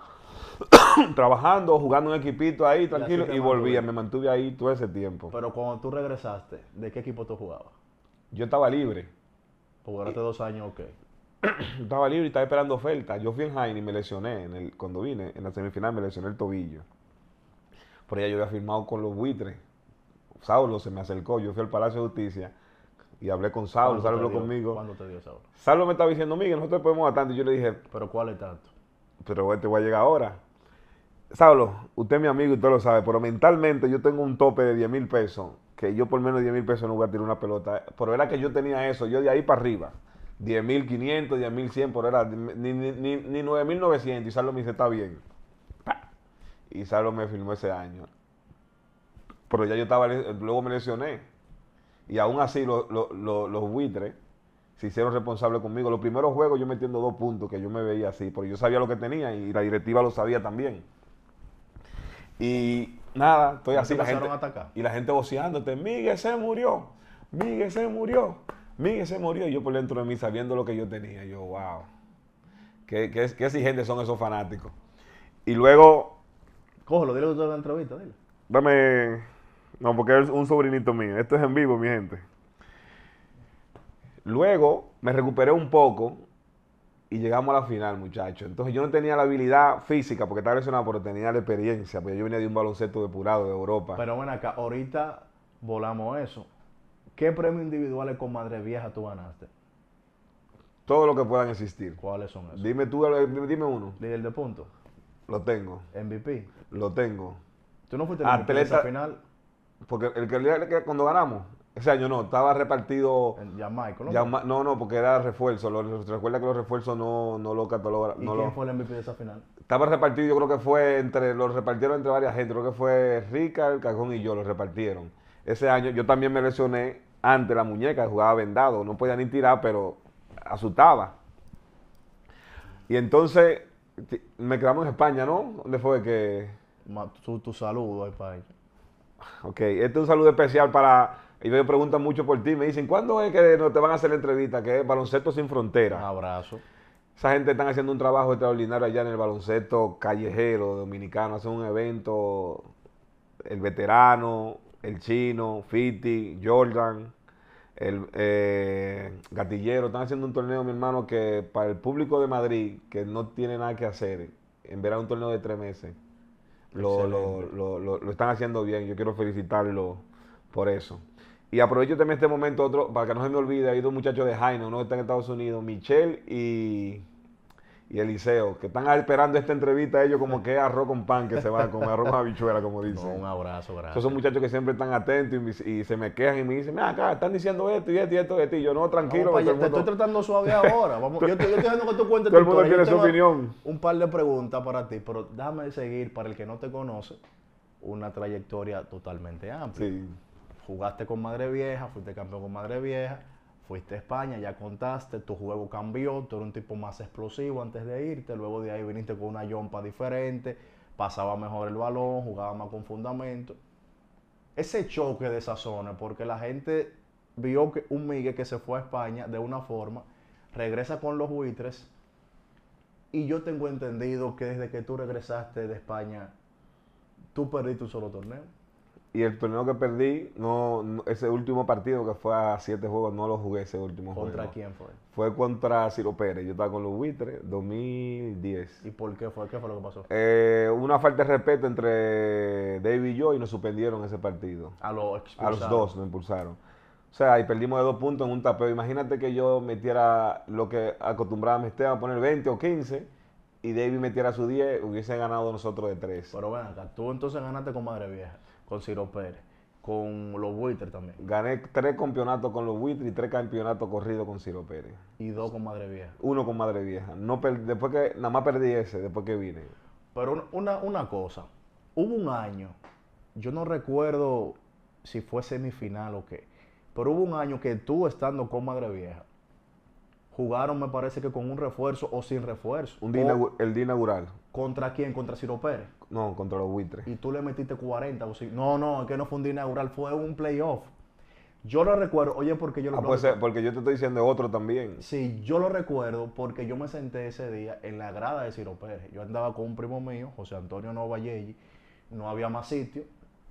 trabajando, jugando un equipito ahí, tranquilo, y, volvía, me mantuve ahí todo ese tiempo. Pero cuando tú regresaste, ¿de qué equipo tú jugabas? Yo estaba libre. ¿Jugaste pues dos años o qué? Yo estaba libre y estaba esperando oferta. Yo fui en Jaina y me lesioné, en el, cuando vine, en la semifinal me lesioné el tobillo. Por allá yo había firmado con los buitres. Saulo se me acercó, yo fui al Palacio de Justicia y hablé con Saulo, Saulo habló conmigo. ¿Cuándo te dio Saulo? Saulo me estaba diciendo, Miguel, nosotros podemos a tanto. Y yo le dije, ¿pero cuál es tanto? Pero este te voy a llegar ahora. Saulo, usted es mi amigo y usted lo sabe, pero mentalmente yo tengo un tope de 10 mil pesos, que yo por menos de 10 mil pesos no voy a tirar una pelota. Pero era que yo tenía eso, yo de ahí para arriba. 10 mil 500, 10 mil 100 por era, ni, ni, ni, 9 mil 900. Y Saulo me dice, está bien. Y Saulo me firmó ese año. Pero ya yo estaba, luego me lesioné y aún así, los buitres se hicieron responsables conmigo. Los primeros juegos yo metiendo dos puntos que yo me veía así, porque yo sabía lo que tenía y la directiva lo sabía también. Y nada, estoy así. La gente, Y la gente te Miguel se murió, Miguel se murió, Miguel se murió. Y yo por dentro de mí sabiendo lo que yo tenía, yo, wow, qué, qué, qué exigentes son esos fanáticos. Y luego... Cógelo, dile usted en la entrevista, dile. Dame... No, porque es un sobrinito mío. Esto es en vivo, mi gente. Luego me recuperé un poco y llegamos a la final, muchachos. Entonces yo no tenía la habilidad física, porque tal vez una pero tenía la experiencia, porque yo venía de un baloncesto depurado de Europa. Pero bueno, acá ahorita volamos eso. ¿Qué premios individuales con Madre Vieja tú ganaste? Todo lo que puedan existir. ¿Cuáles son esos? Dime tú, eh, dime, uno. El de punto. Lo tengo. MVP. Lo tengo. ¿Tú no fuiste el final? Porque el que cuando ganamos, ese año no, estaba repartido. Jamaica, no, no, porque era refuerzo. recuerda que los refuerzos no, no lo catalogaron ¿Y quién fue el MVP de esa final? Estaba repartido, yo creo que fue entre. Lo repartieron entre varias gente. Creo que fue el Cajón y yo, lo repartieron. Ese año yo también me lesioné ante la muñeca, jugaba vendado. No podía ni tirar, pero asustaba. Y entonces me quedamos en España, ¿no? ¿Dónde fue que.? Tu, tu saludo al país. Ok, este es un saludo especial para. Y me preguntan mucho por ti. Me dicen, ¿cuándo es que no te van a hacer la entrevista? Que es Baloncesto Sin Fronteras. abrazo. Esa gente está haciendo un trabajo extraordinario allá en el baloncesto callejero dominicano. Hacen un evento, el veterano, el chino, Fiti, Jordan, el eh, gatillero. Están haciendo un torneo, mi hermano, que para el público de Madrid, que no tiene nada que hacer, en verano un torneo de tres meses lo, lo, lo, lo, están haciendo bien. Yo quiero felicitarlo por eso. Y aprovecho también este momento otro, para que no se me olvide, hay dos muchachos de Jaino, uno que está en Estados Unidos, Michelle y y Eliseo, que están esperando esta entrevista ellos como que arroz con pan que se va a arroz con habichuela, como dicen. un abrazo, gracias. Esos son muchachos que siempre están atentos y, se me quejan y me dicen, mira, acá están diciendo esto y esto y esto y, esto. yo, no, tranquilo. te estoy tratando suave ahora. yo, estoy, estoy dejando que tú cuentes Todo el mundo tiene su opinión. Un par de preguntas para ti, pero déjame seguir, para el que no te conoce, una trayectoria totalmente amplia. Sí. Jugaste con Madre Vieja, fuiste campeón con Madre Vieja, fuiste a España, ya contaste, tu juego cambió, tú eres un tipo más explosivo antes de irte, luego de ahí viniste con una yompa diferente, pasaba mejor el balón, jugaba más con fundamento. Ese choque de esa zona, porque la gente vio que un Miguel que se fue a España de una forma, regresa con los buitres, y yo tengo entendido que desde que tú regresaste de España, tú perdiste un solo torneo. Y el torneo que perdí, no, ese último partido que fue a siete juegos, no lo jugué ese último juego. ¿Contra quién fue? Fue contra Ciro Pérez. Yo estaba con los buitres, 2010. ¿Y por qué fue? ¿Qué fue lo que pasó? Eh, una falta de respeto entre David y yo y nos suspendieron ese partido. A los A los dos nos impulsaron. O sea, y perdimos de dos puntos en un tapeo. Imagínate que yo metiera lo que acostumbraba a poner 20 o 15 y David metiera su 10, hubiese ganado nosotros de tres. Pero ven acá, tú entonces ganaste con Madre Vieja con Ciro Pérez, con los buitres también. Gané tres campeonatos con los buitres y tres campeonatos corridos con Ciro Pérez. Y dos con Madre Vieja. Uno con Madre Vieja. No después que, nada más perdí ese, después que vine. Pero una, una cosa, hubo un año, yo no recuerdo si fue semifinal o qué, pero hubo un año que tú estando con Madre Vieja, jugaron, me parece que con un refuerzo o sin refuerzo. Un el día inaugural. ¿Contra quién? Contra Ciro Pérez. No, contra los buitres. Y tú le metiste 40 o sí. No, no, es que no fue un día inaugural, fue un playoff. Yo lo recuerdo, oye, porque yo lo ah, pues, porque yo te estoy diciendo otro también. Sí, yo lo recuerdo porque yo me senté ese día en la grada de Ciro Pérez. Yo andaba con un primo mío, José Antonio Yelli, no había más sitio,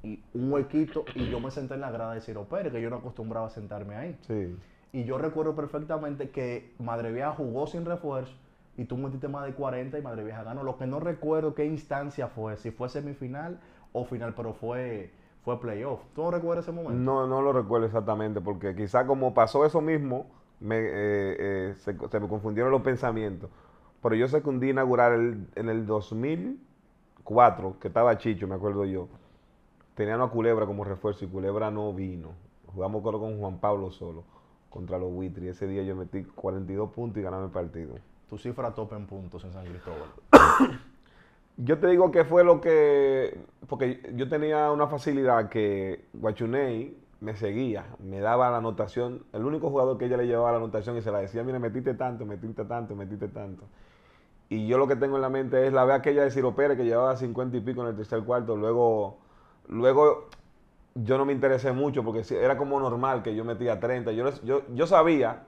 y un huequito, y yo me senté en la grada de Ciro Pérez, que yo no acostumbraba a sentarme ahí. Sí. Y yo recuerdo perfectamente que Madre jugó sin refuerzo y tú metiste más de 40 y Madre Vieja ganó. Lo que no recuerdo qué instancia fue, si fue semifinal o final, pero fue, fue playoff. ¿Tú no recuerdas ese momento? No, no lo recuerdo exactamente, porque quizá como pasó eso mismo, eh, eh, se, me confundieron los pensamientos. Pero yo sé que un día inaugurar el, en el 2004, que estaba Chicho, me acuerdo yo, tenían a Culebra como refuerzo y Culebra no vino. Jugamos con Juan Pablo solo contra los Buitres. Ese día yo metí 42 puntos y ganaba el partido tu cifra tope en puntos en San Cristóbal? yo te digo que fue lo que, porque yo tenía una facilidad que Guachuney me seguía, me daba la anotación, el único jugador que ella le llevaba la anotación y se la decía, mire, metiste tanto, metiste tanto, metiste tanto. Y yo lo que tengo en la mente es la vez aquella de Ciro Pérez que llevaba 50 y pico en el tercer cuarto, luego, luego yo no me interesé mucho porque era como normal que yo metía 30. Yo, yo, yo sabía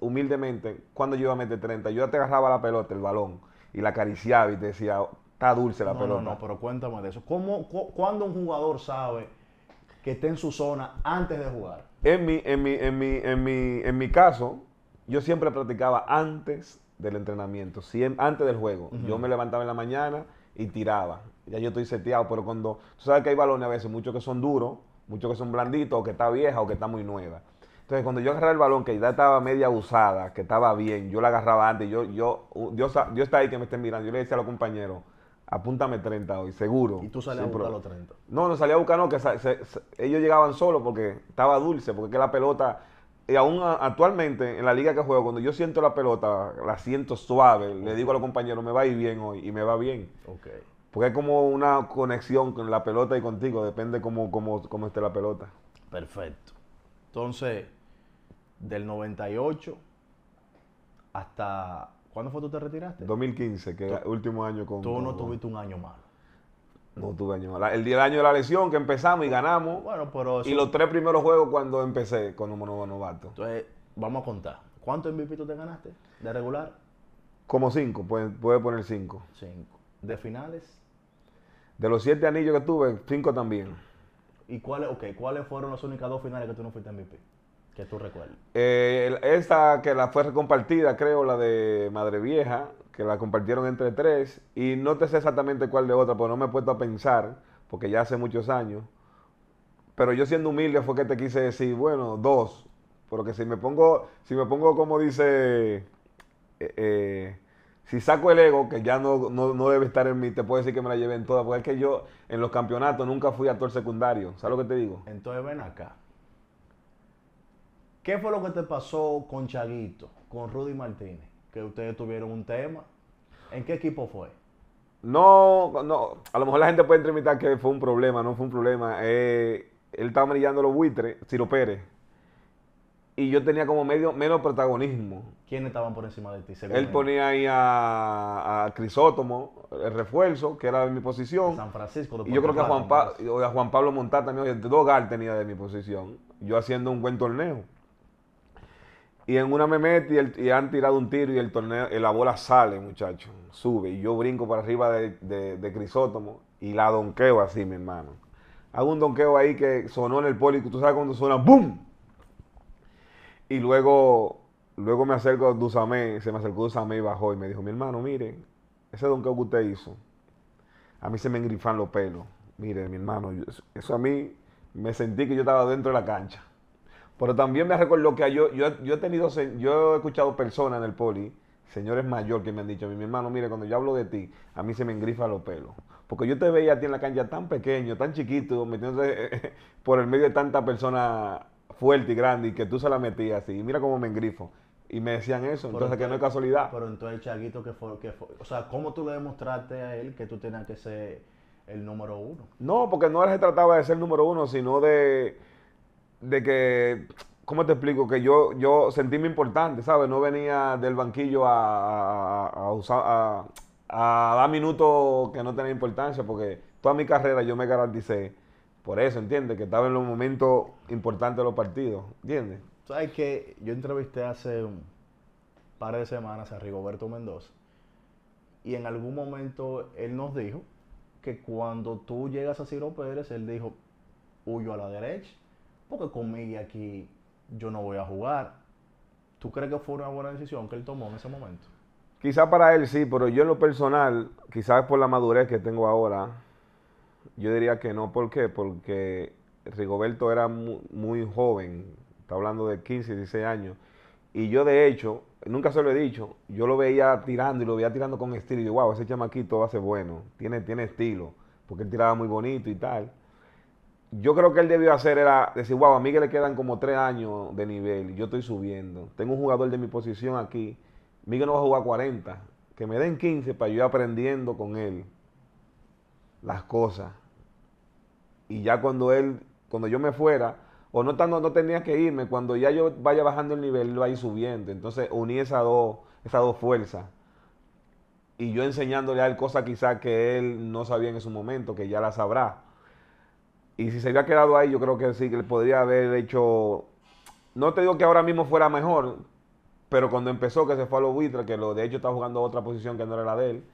humildemente, cuando yo iba a meter 30, yo ya te agarraba la pelota, el balón, y la acariciaba y te decía, está dulce la pelota. No, no, pero cuéntame de eso. ¿Cómo, ¿Cuándo un jugador sabe que está en su zona antes de jugar? En mi, en mi, en mi, en mi, en mi caso, yo siempre practicaba antes del entrenamiento, siempre, antes del juego. Yo me levantaba en la mañana y tiraba. Ya yo estoy seteado, pero cuando tú sabes que hay balones a veces, muchos que son duros, muchos que son blanditos, o que está vieja, o que está muy nueva. Entonces, cuando yo agarraba el balón, que ya estaba media usada, que estaba bien, yo la agarraba antes, yo, yo, Dios, yo está ahí que me estén mirando, yo le decía a los compañeros, apúntame 30 hoy, seguro. ¿Y tú salías a buscar los 30? No, no salía a buscar, que ellos llegaban solos porque estaba dulce, porque que la pelota, y aún actualmente en la liga que juego, cuando yo siento la pelota, la siento suave, le digo a los compañeros, me va a ir bien hoy, y me va bien. Ok. Porque es como una conexión con la pelota y contigo, depende cómo, cómo, cómo esté la pelota. Perfecto. Entonces, del 98 hasta... ¿Cuándo fue tú te retiraste? 2015, que era el último año con... Tú no tuviste un año malo. No tuve año malo. El, del año de la lesión que empezamos y ganamos. Bueno, Y los tres primeros juegos cuando empecé con un novato. Entonces, vamos a contar. ¿Cuántos MVP tú te ganaste de regular? Como cinco, puede, poner cinco. Cinco. ¿De finales? De los siete anillos que tuve, cinco también. ¿Y cuáles, okay, cuáles fueron las únicas dos finales que tú no fuiste MVP? Que tú recuerdas. Eh, esta que la fue compartida, creo, la de Madre Vieja, que la compartieron entre tres, y no te sé exactamente cuál de otra, porque no me he puesto a pensar, porque ya hace muchos años. Pero yo siendo humilde fue que te quise decir, bueno, dos, porque si me pongo, si me pongo como dice, eh, eh, si saco el ego, que ya no, no, debe estar en mí, te puedo decir que me la en todas porque es que yo en los campeonatos nunca fui actor secundario, ¿sabes lo que te digo? Entonces ven acá. ¿Qué fue lo que te pasó con Chaguito, con Rudy Martínez? Que ustedes tuvieron un tema. ¿En qué equipo fue? No, no, a lo mejor la gente puede interpretar que fue un problema, no fue un problema. Eh, él estaba brillando los buitres, Ciro Pérez. Y yo tenía como medio, menos protagonismo. ¿Quiénes estaban por encima de ti? Él ponía ahí a, Crisótomo, el refuerzo, que era de mi posición. San Francisco. y yo creo que a Juan, Pablo Montar también, dos gal tenía de mi posición. Yo haciendo un buen torneo. Y en una me meto y, han tirado un tiro y el torneo, la bola sale, muchacho, sube. Y yo brinco para arriba de, Crisótomo y la donqueo así, mi hermano. Hago un donqueo ahí que sonó en el público, tú sabes cuando suena ¡boom! Y luego, luego me acerco a Dusamé, se me acercó Dusamé y bajó y me dijo, mi hermano, mire, ese donqueo que usted hizo, a mí se me engrifan los pelos. Mire, mi hermano, eso a mí me sentí que yo estaba dentro de la cancha. Pero también me recuerdo que yo, yo, he tenido, yo he escuchado personas en el poli, señores mayores que me han dicho a mi hermano, mire, cuando yo hablo de ti, a mí se me engrifa los pelos. Porque yo te veía a ti en la cancha tan pequeño, tan chiquito, metiéndose eh, eh, por el medio de tanta persona fuerte y grande y que tú se la metías así. Y mira cómo me engrifo. Y me decían eso, entonces, que no es casualidad. Pero entonces, Chaguito, que fue, que fue, o sea, ¿cómo tú le demostraste a él que tú tenías que ser el número uno? No, porque no se trataba de ser el número uno, sino de de que, ¿cómo te explico? Que yo, yo sentíme importante, ¿sabes? No venía del banquillo a, a dar minutos que no tenían importancia, porque toda mi carrera yo me garanticé por eso, ¿entiendes? Que estaba en los momentos importantes de los partidos, ¿entiendes? ¿Sabes que Yo entrevisté hace un par de semanas a Rigoberto Mendoza y en algún momento él nos dijo que cuando tú llegas a Ciro Pérez, él dijo, huyo a la derecha porque con aquí yo no voy a jugar. ¿Tú crees que fue una buena decisión que él tomó en ese momento? Quizá para él sí, pero yo en lo personal, quizás por la madurez que tengo ahora, yo diría que no. ¿Por qué? Porque Rigoberto era muy, joven, está hablando de 15, 16 años, y yo de hecho, nunca se lo he dicho, yo lo veía tirando y lo veía tirando con estilo, y yo, wow, ese chamaquito hace bueno, tiene, tiene estilo, porque él tiraba muy bonito y tal yo creo que él debió hacer era decir, wow, a mí que le quedan como tres años de nivel, yo estoy subiendo. Tengo un jugador de mi posición aquí, Miguel no va a jugar 40, que me den 15 para yo ir aprendiendo con él las cosas. Y ya cuando él, cuando yo me fuera, o no, tanto, no tenía que irme, cuando ya yo vaya bajando el nivel, él va a subiendo. Entonces uní esas dos, esas dos fuerzas. Y yo enseñándole a él cosas quizás que él no sabía en su momento, que ya las sabrá y si se hubiera quedado ahí, yo creo que sí, que le podría haber hecho. No te digo que ahora mismo fuera mejor, pero cuando empezó, que se fue a los buitres, que de hecho está jugando otra posición que no era la de él,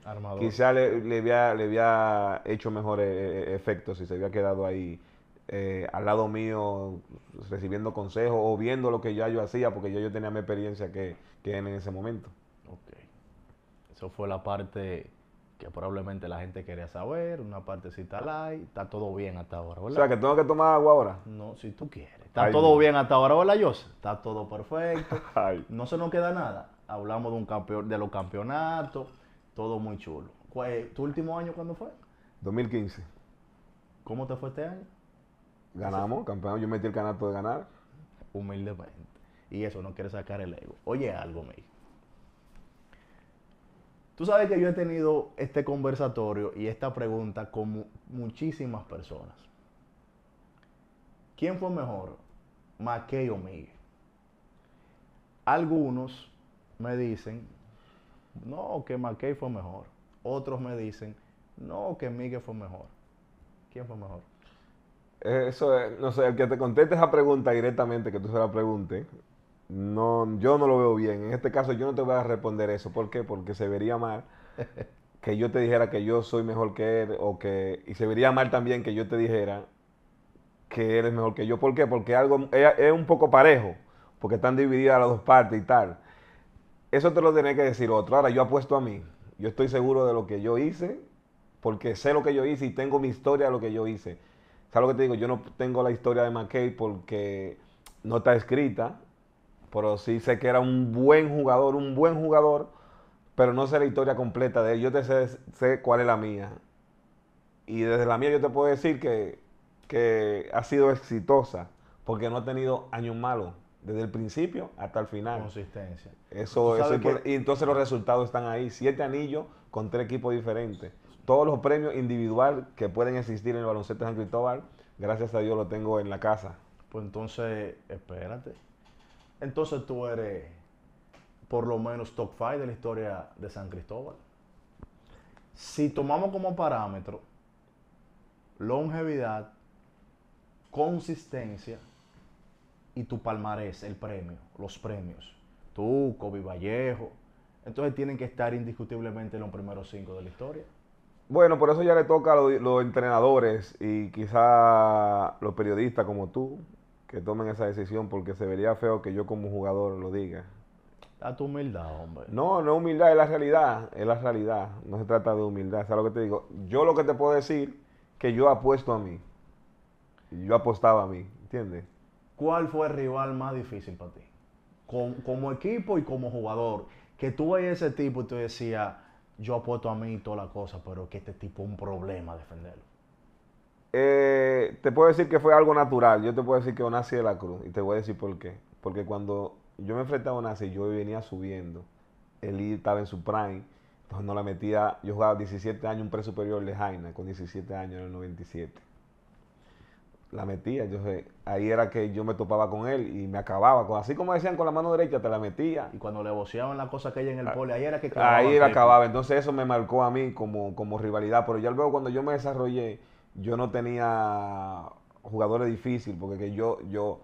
quizá le, le, había, hecho mejores eh, eh, efectos si se hubiera quedado ahí eh, al lado mío recibiendo consejos o viendo lo que ya yo hacía, porque ya yo tenía mi experiencia que, que en ese momento. Ok. Eso fue la parte que probablemente la gente quería saber, una partecita light, está todo bien hasta ahora, ¿verdad? O sea, que tengo que tomar agua ahora. No, si tú quieres. Está todo bien hasta ahora, ¿verdad, José? Está todo perfecto. No se nos queda nada. Hablamos de, un campeón, de los campeonatos, todo muy chulo. ¿Tu último año cuándo fue? 2015. ¿Cómo te fue este año? Ganamos, campeón. Yo metí el canato de ganar. Humildemente. Y eso no quiere sacar el ego. Oye algo, me Tú sabes que yo he tenido este conversatorio y esta pregunta con muchísimas personas. ¿Quién fue mejor, McKay o Miguel? Algunos me dicen, no, que McKay fue mejor. Otros me dicen, no, que Miguel fue mejor. ¿Quién fue mejor? Eh, eso es, no sé, el que te conteste esa pregunta directamente, que tú se la preguntes, no, yo no lo veo bien. En este caso yo no te voy a responder eso. ¿Por qué? Porque se vería mal que yo te dijera que yo soy mejor que él o que... Y se vería mal también que yo te dijera que él es mejor que yo. ¿Por qué? Porque algo es, un poco parejo, porque están divididas las dos partes y tal. Eso te lo tiene que decir otro. Ahora, yo apuesto a mí. Yo estoy seguro de lo que yo hice, porque sé lo que yo hice y tengo mi historia de lo que yo hice. ¿Sabes lo que te digo? Yo no tengo la historia de McKay porque no está escrita pero sí sé que era un buen jugador, un buen jugador, pero no sé la historia completa de él. Yo te sé, cuál es la mía. Y desde la mía yo te puedo decir que, ha sido exitosa, porque no ha tenido años malos desde el principio hasta el final. Consistencia. Eso, y entonces los resultados están ahí. Siete anillos con tres equipos diferentes. Todos los premios individual que pueden existir en el baloncesto de San Cristóbal, gracias a Dios lo tengo en la casa. Pues entonces, espérate. Entonces tú eres por lo menos top 5 de la historia de San Cristóbal. Si tomamos como parámetro longevidad, consistencia y tu palmarés, el premio, los premios, tú, Kobe Vallejo, entonces tienen que estar indiscutiblemente en los primeros cinco de la historia. Bueno, por eso ya le toca a los, los entrenadores y quizá los periodistas como tú, que tomen esa decisión porque se vería feo que yo como jugador lo diga. A tu humildad, hombre. No, no humildad, es la realidad, es la realidad. No se trata de humildad, ¿sabes lo que te digo? Yo lo que te puedo decir, que yo apuesto a mí. Yo apostaba a mí, ¿entiendes? ¿Cuál fue el rival más difícil para ti? Como, equipo y como jugador. Que tú veías ese tipo y tú decías, yo apuesto a mí y toda la cosa, pero que este tipo es un problema defenderlo. Eh, te puedo decir que fue algo natural. Yo te puedo decir que Onasi de la Cruz. Y te voy a decir por qué. Porque cuando yo me enfrentaba a Onasi, yo venía subiendo. Él estaba en su prime. Entonces no la metía. Yo jugaba 17 años, un pre superior de Jaina, con 17 años en el 97. La metía. Yo sé, ahí era que yo me topaba con él y me acababa. así como decían con la mano derecha, te la metía. Y cuando le boceaban la cosa que ella en el ah, pole, ahí era que acababa. Ahí la acababa. Entonces eso me marcó a mí como, como rivalidad. Pero ya luego cuando yo me desarrollé yo no tenía jugadores difíciles, porque yo, yo,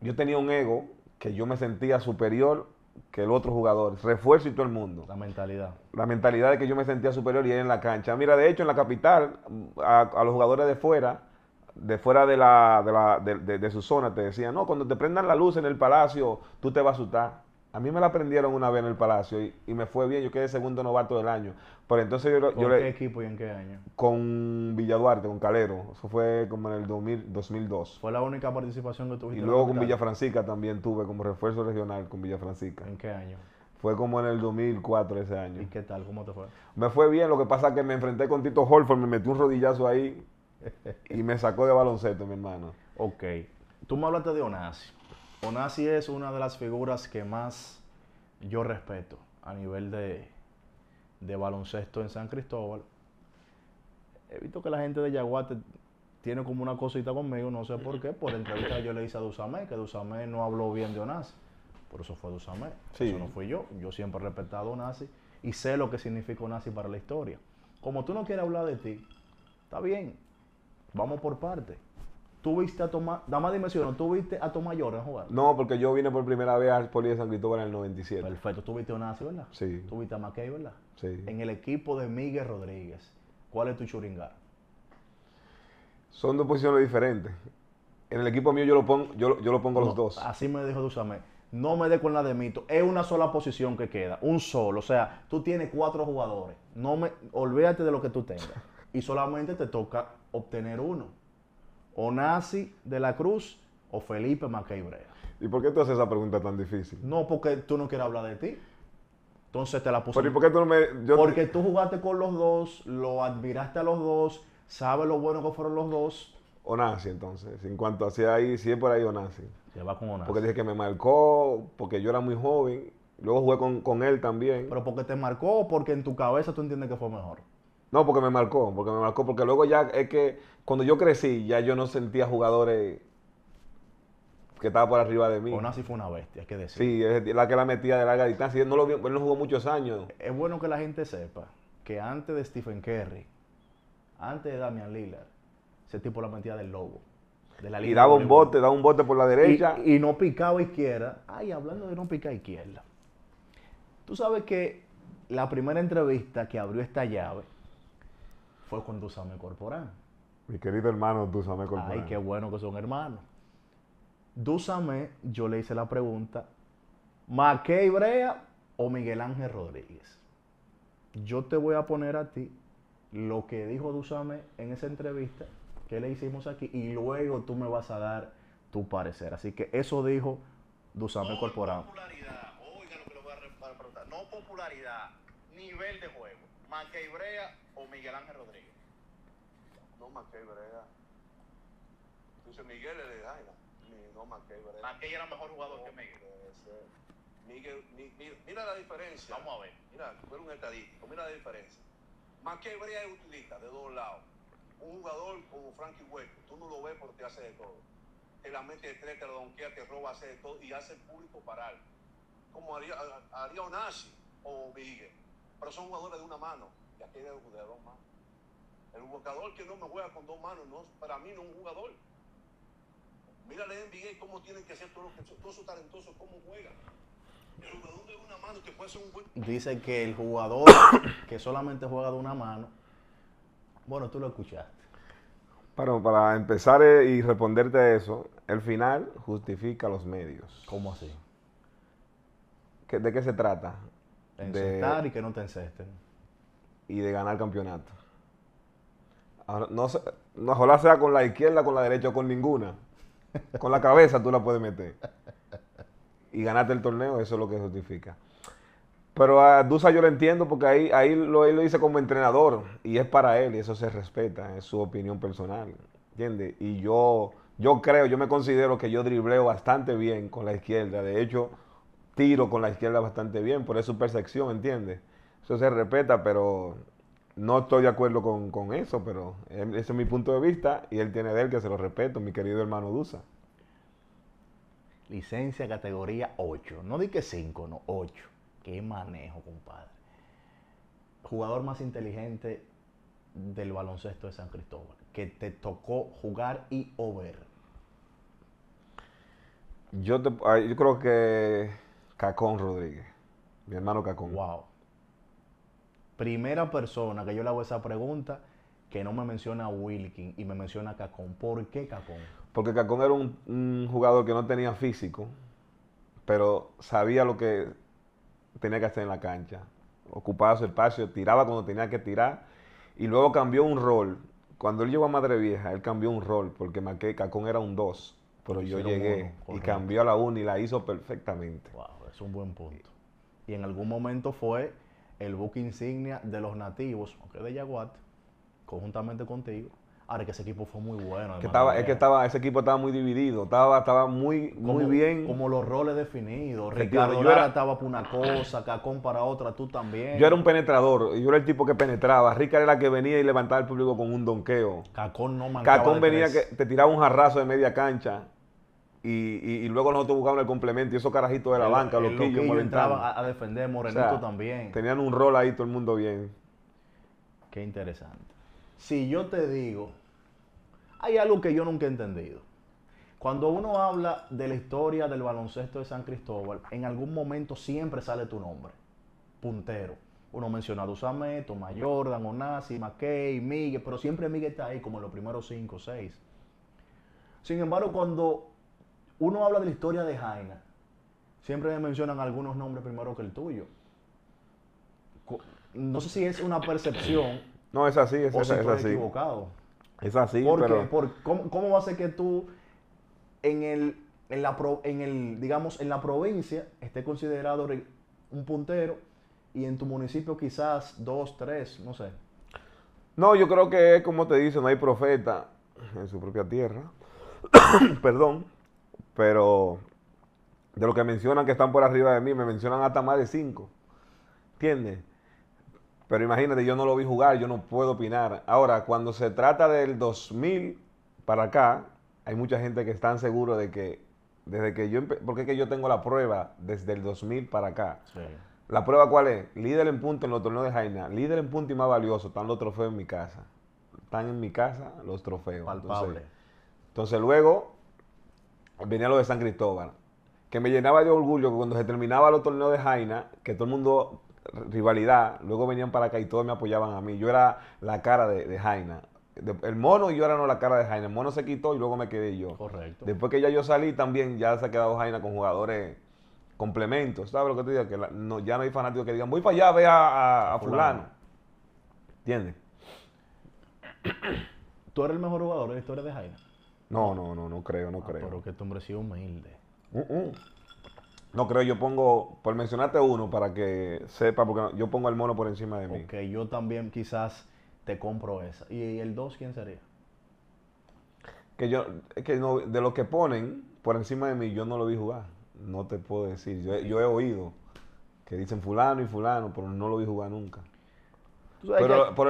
yo tenía un ego que yo me sentía superior que el otro jugador, refuerzo y todo el mundo. La mentalidad. La mentalidad de que yo me sentía superior y era en la cancha. Mira, de hecho, en la capital, a, los jugadores de fuera, de fuera de, la, de, de, su zona, te decían, no, cuando te prendan la luz en el palacio, tú te vas a asustar. A mí me la aprendieron una vez en el Palacio y, me fue bien. Yo quedé segundo novato del año. Pero entonces yo, ¿Con qué equipo y en qué año? Con Villaduarte, con Calero. Eso fue como en el 2002. ¿Fue la única participación que tuviste? Y luego con Villafrancica también tuve como refuerzo regional con Villafrancica. ¿En qué año? Fue como en el 2004 ese año. ¿Y qué tal? ¿Cómo te fue? Me fue bien. Lo que pasa es que me enfrenté con Tito Holford, me metí un rodillazo ahí y me sacó de baloncesto, mi hermano. Ok. Tú me hablaste de Onasio. Onasi es una de las figuras que más yo respeto a nivel de, baloncesto en San Cristóbal. He visto que la gente de Yaguate tiene como una cosita conmigo, no sé por qué. Por entrevista yo le hice a Dusamé, que Dusamé no habló bien de Onasi. Por eso fue Dusamé. Eso no fui yo. Yo siempre he respetado a Onasi y sé lo que significa Onasi para la historia. Como tú no quieres hablar de ti, está bien. Vamos por partes. ¿Tú viste a Tomás, dama más dimensión, ¿tú viste a Tomás Jordan jugar? No, porque yo vine por primera vez al Poli de San Cristóbal en el 97. Perfecto, ¿tú viste a Onasi, verdad? Sí. ¿Tú viste a McKay, verdad? Sí. En el equipo de Miguel Rodríguez, ¿cuál es tu churingar? Son dos posiciones diferentes. En el equipo mío yo lo pongo, yo, lo pongo los dos. Así me dijo Dusamé. No me dé con la de mito. Es una sola posición que queda, un solo. O sea, tú tienes cuatro jugadores. No me, olvídate de lo que tú tengas. Y solamente te toca obtener uno. O nazi de la Cruz o Felipe Marqueibrea. ¿Y por qué tú haces esa pregunta tan difícil? No, porque tú no quieres hablar de ti. Entonces te la puse. ¿Pero y por qué tú no me.? porque tú jugaste con los dos, lo admiraste a los dos, sabes lo bueno que fueron los dos. O nazi entonces. En cuanto hacía ahí, si es por ahí nazi. Se va con Onasi. Porque dije que me marcó, porque yo era muy joven. Luego jugué con, con él también. ¿Pero porque te marcó o porque en tu cabeza tú entiendes que fue mejor? No, porque me marcó, porque me marcó, porque luego ya es que cuando yo crecí, ya yo no sentía jugadores que estaban por arriba de mí. sí fue una bestia, hay que decir. Sí, la que la metía de larga distancia. Él no, lo, jugó muchos años. Es bueno que la gente sepa que antes de Stephen Curry, antes de Damian Lillard, ese tipo la metía del lobo. De y daba un bote, daba un bote por la derecha. Y, no picaba izquierda. Ay, hablando de no picar izquierda. Tú sabes que la primera entrevista que abrió esta llave fue con Dusame me mi querido hermano Dusame Corporal. Ay, qué bueno que son hermanos. Dusame, yo le hice la pregunta, ¿Maque Ibrea o Miguel Ángel Rodríguez? Yo te voy a poner a ti lo que dijo Dusame en esa entrevista que le hicimos aquí y luego tú me vas a dar tu parecer. Así que eso dijo Dusame no Popularidad, oiga lo que le voy a preguntar, no popularidad, nivel de juego, Maque Ibrea o Miguel Ángel Rodríguez no, Mackay Brea. Entonces Miguel le de ay, no, Mackay Brea. Mackay era mejor jugador que Miguel. Miguel mira la diferencia. Vamos a ver. Mira, tú eres un estadístico, mira la diferencia. Mackay Brea es utilista de dos lados. Un jugador como Frankie Hueco, tú no lo ves porque hace de todo. Te la mete de tres, te la te roba, hace de todo y hace el público parar. Como haría, haría Onasi o Miguel. Pero son jugadores de una mano y aquí de dos manos. El jugador que no me juega con dos manos, no, para mí no es un jugador. Mírale en NBA cómo tienen que ser todos los todos talentosos, cómo juegan. El jugador de una mano que puede ser un buen... Dice que el jugador que solamente juega de una mano, bueno, tú lo escuchaste. Bueno, para empezar eh, y responderte a eso, el final justifica los medios. ¿Cómo así? ¿De qué se trata? De encestar y que no te encesten. Y de ganar campeonato. No ojalá sea con la izquierda, con la derecha o con ninguna. Con la cabeza tú la puedes meter. Y ganarte el torneo, eso es lo que justifica. Pero a Dusa yo lo entiendo porque ahí, ahí lo, él lo dice como entrenador y es para él y eso se respeta, es su opinión personal. ¿Entiendes? Y yo, yo creo, yo me considero que yo dribleo bastante bien con la izquierda. De hecho, tiro con la izquierda bastante bien, por eso su percepción, ¿entiendes? Eso se respeta, pero no estoy de acuerdo con, eso, pero ese es mi punto de vista y él tiene de él que se lo respeto, mi querido hermano Dusa. Licencia categoría 8. No di que 5, no, 8. Qué manejo, compadre. Jugador más inteligente del baloncesto de San Cristóbal, que te tocó jugar y over. Yo, te, ah, yo creo que Cacón Rodríguez, mi hermano Cacón. Wow primera persona que yo le hago esa pregunta que no me menciona a Wilkin y me menciona a Cacón. ¿Por qué Cacón? Porque Cacón era un, jugador que no tenía físico, pero sabía lo que tenía que hacer en la cancha. Ocupaba su espacio, tiraba cuando tenía que tirar y luego cambió un rol. Cuando él llegó a Madre Vieja, él cambió un rol porque Cacón era un 2, pero yo llegué y cambió a la 1 y la hizo perfectamente. Wow, es un buen punto. Y en algún momento fue el buque insignia de los nativos, aunque de Yaguat, conjuntamente contigo. Ahora que ese equipo fue muy bueno. Que estaba, es que estaba, ese equipo estaba muy dividido, estaba, estaba muy, bien. Como los roles definidos. Ricardo yo era, estaba para una cosa, Cacón para otra, tú también. Yo era un penetrador, yo era el tipo que penetraba. Ricardo era la que venía y levantaba el público con un donqueo. Cacón no mancaba. Cacón venía que te tiraba un jarrazo de media cancha. Y, luego nosotros buscábamos el complemento y esos carajitos de la banca, los que entraba a, defender, Morenito también. Tenían un rol ahí todo el mundo bien. Qué interesante. Si yo te digo, hay algo que yo nunca he entendido. Cuando uno habla de la historia del baloncesto de San Cristóbal, en algún momento siempre sale tu nombre, puntero. Uno menciona a Dusamé, Tomás Jordan, McKay, Miguel, pero siempre Miguel está ahí como en los primeros cinco o seis. Sin embargo, cuando uno habla de la historia de Jaina, siempre me mencionan algunos nombres primero que el tuyo. No sé si es una percepción. No, es así, es, o si es así. equivocado. Es así, ¿cómo, va a ser que tú en el, en la en el, digamos, en la provincia esté considerado un puntero y en tu municipio quizás dos, tres, no sé? No, yo creo que es como te dicen, no hay profeta en su propia tierra. Perdón. Pero de lo que mencionan que están por arriba de mí, me mencionan hasta más de cinco. ¿Entiendes? Pero imagínate, yo no lo vi jugar, yo no puedo opinar. Ahora, cuando se trata del 2000 para acá, hay mucha gente que está seguro de que desde que yo porque es que yo tengo la prueba desde el 2000 para acá. La prueba cuál es? Líder en punto en los torneos de Jaina, líder en punto y más valioso, están los trofeos en mi casa. Están en mi casa los trofeos. Palpable. entonces luego venía lo de San Cristóbal, que me llenaba de orgullo que cuando se terminaba los torneos de Jaina, que todo el mundo rivalidad, luego venían para acá y todos me apoyaban a mí. Yo era la cara de, Jaina. el mono y yo era no la cara de Jaina. El mono se quitó y luego me quedé yo. Correcto. Después que ya yo salí también, ya se ha quedado Jaina con jugadores complementos. ¿Sabes lo que te digo? Que ya no hay fanáticos que digan, voy para allá, ve a, fulano. ¿Entiendes? ¿Tú eres el mejor jugador en la historia de Jaina? No, no, no, no creo, no ah, creo. Pero que este hombre sí humilde. Mm, mm. No creo, yo pongo, por mencionarte uno para que sepa, porque yo pongo el mono por encima de mí. yo también quizás te compro esa. ¿Y el dos quién sería? Que yo, que no, de lo que ponen por encima de mí, yo no lo vi jugar. No te puedo decir. Yo, yo he oído que dicen fulano y fulano, pero no lo vi jugar nunca. Pero,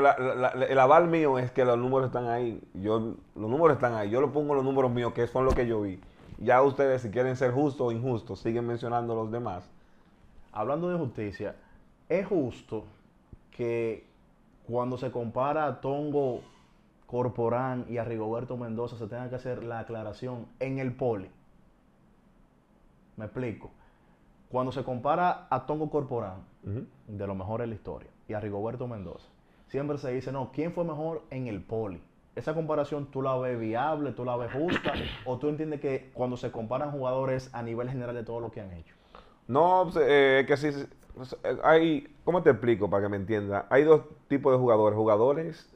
el aval mío es que los números están ahí. Yo, los números están ahí. Yo lo pongo los números míos, que son lo que yo vi. Ya ustedes, si quieren ser justos o injustos, siguen mencionando los demás. Hablando de justicia, es justo que cuando se compara a Tongo Corporán y a Rigoberto Mendoza se tenga que hacer la aclaración en el poli. Me explico. Cuando se compara a Tongo Corporán, de lo mejor en la historia y a Rigoberto Mendoza. Siempre se dice, no, ¿quién fue mejor en el poli? Esa comparación tú la ves viable, tú la ves justa, o tú entiendes que cuando se comparan jugadores a nivel general de todo lo que han hecho. No, es pues, eh, que sí, pues, eh, hay, ¿cómo te explico para que me entienda? Hay dos tipos de jugadores, jugadores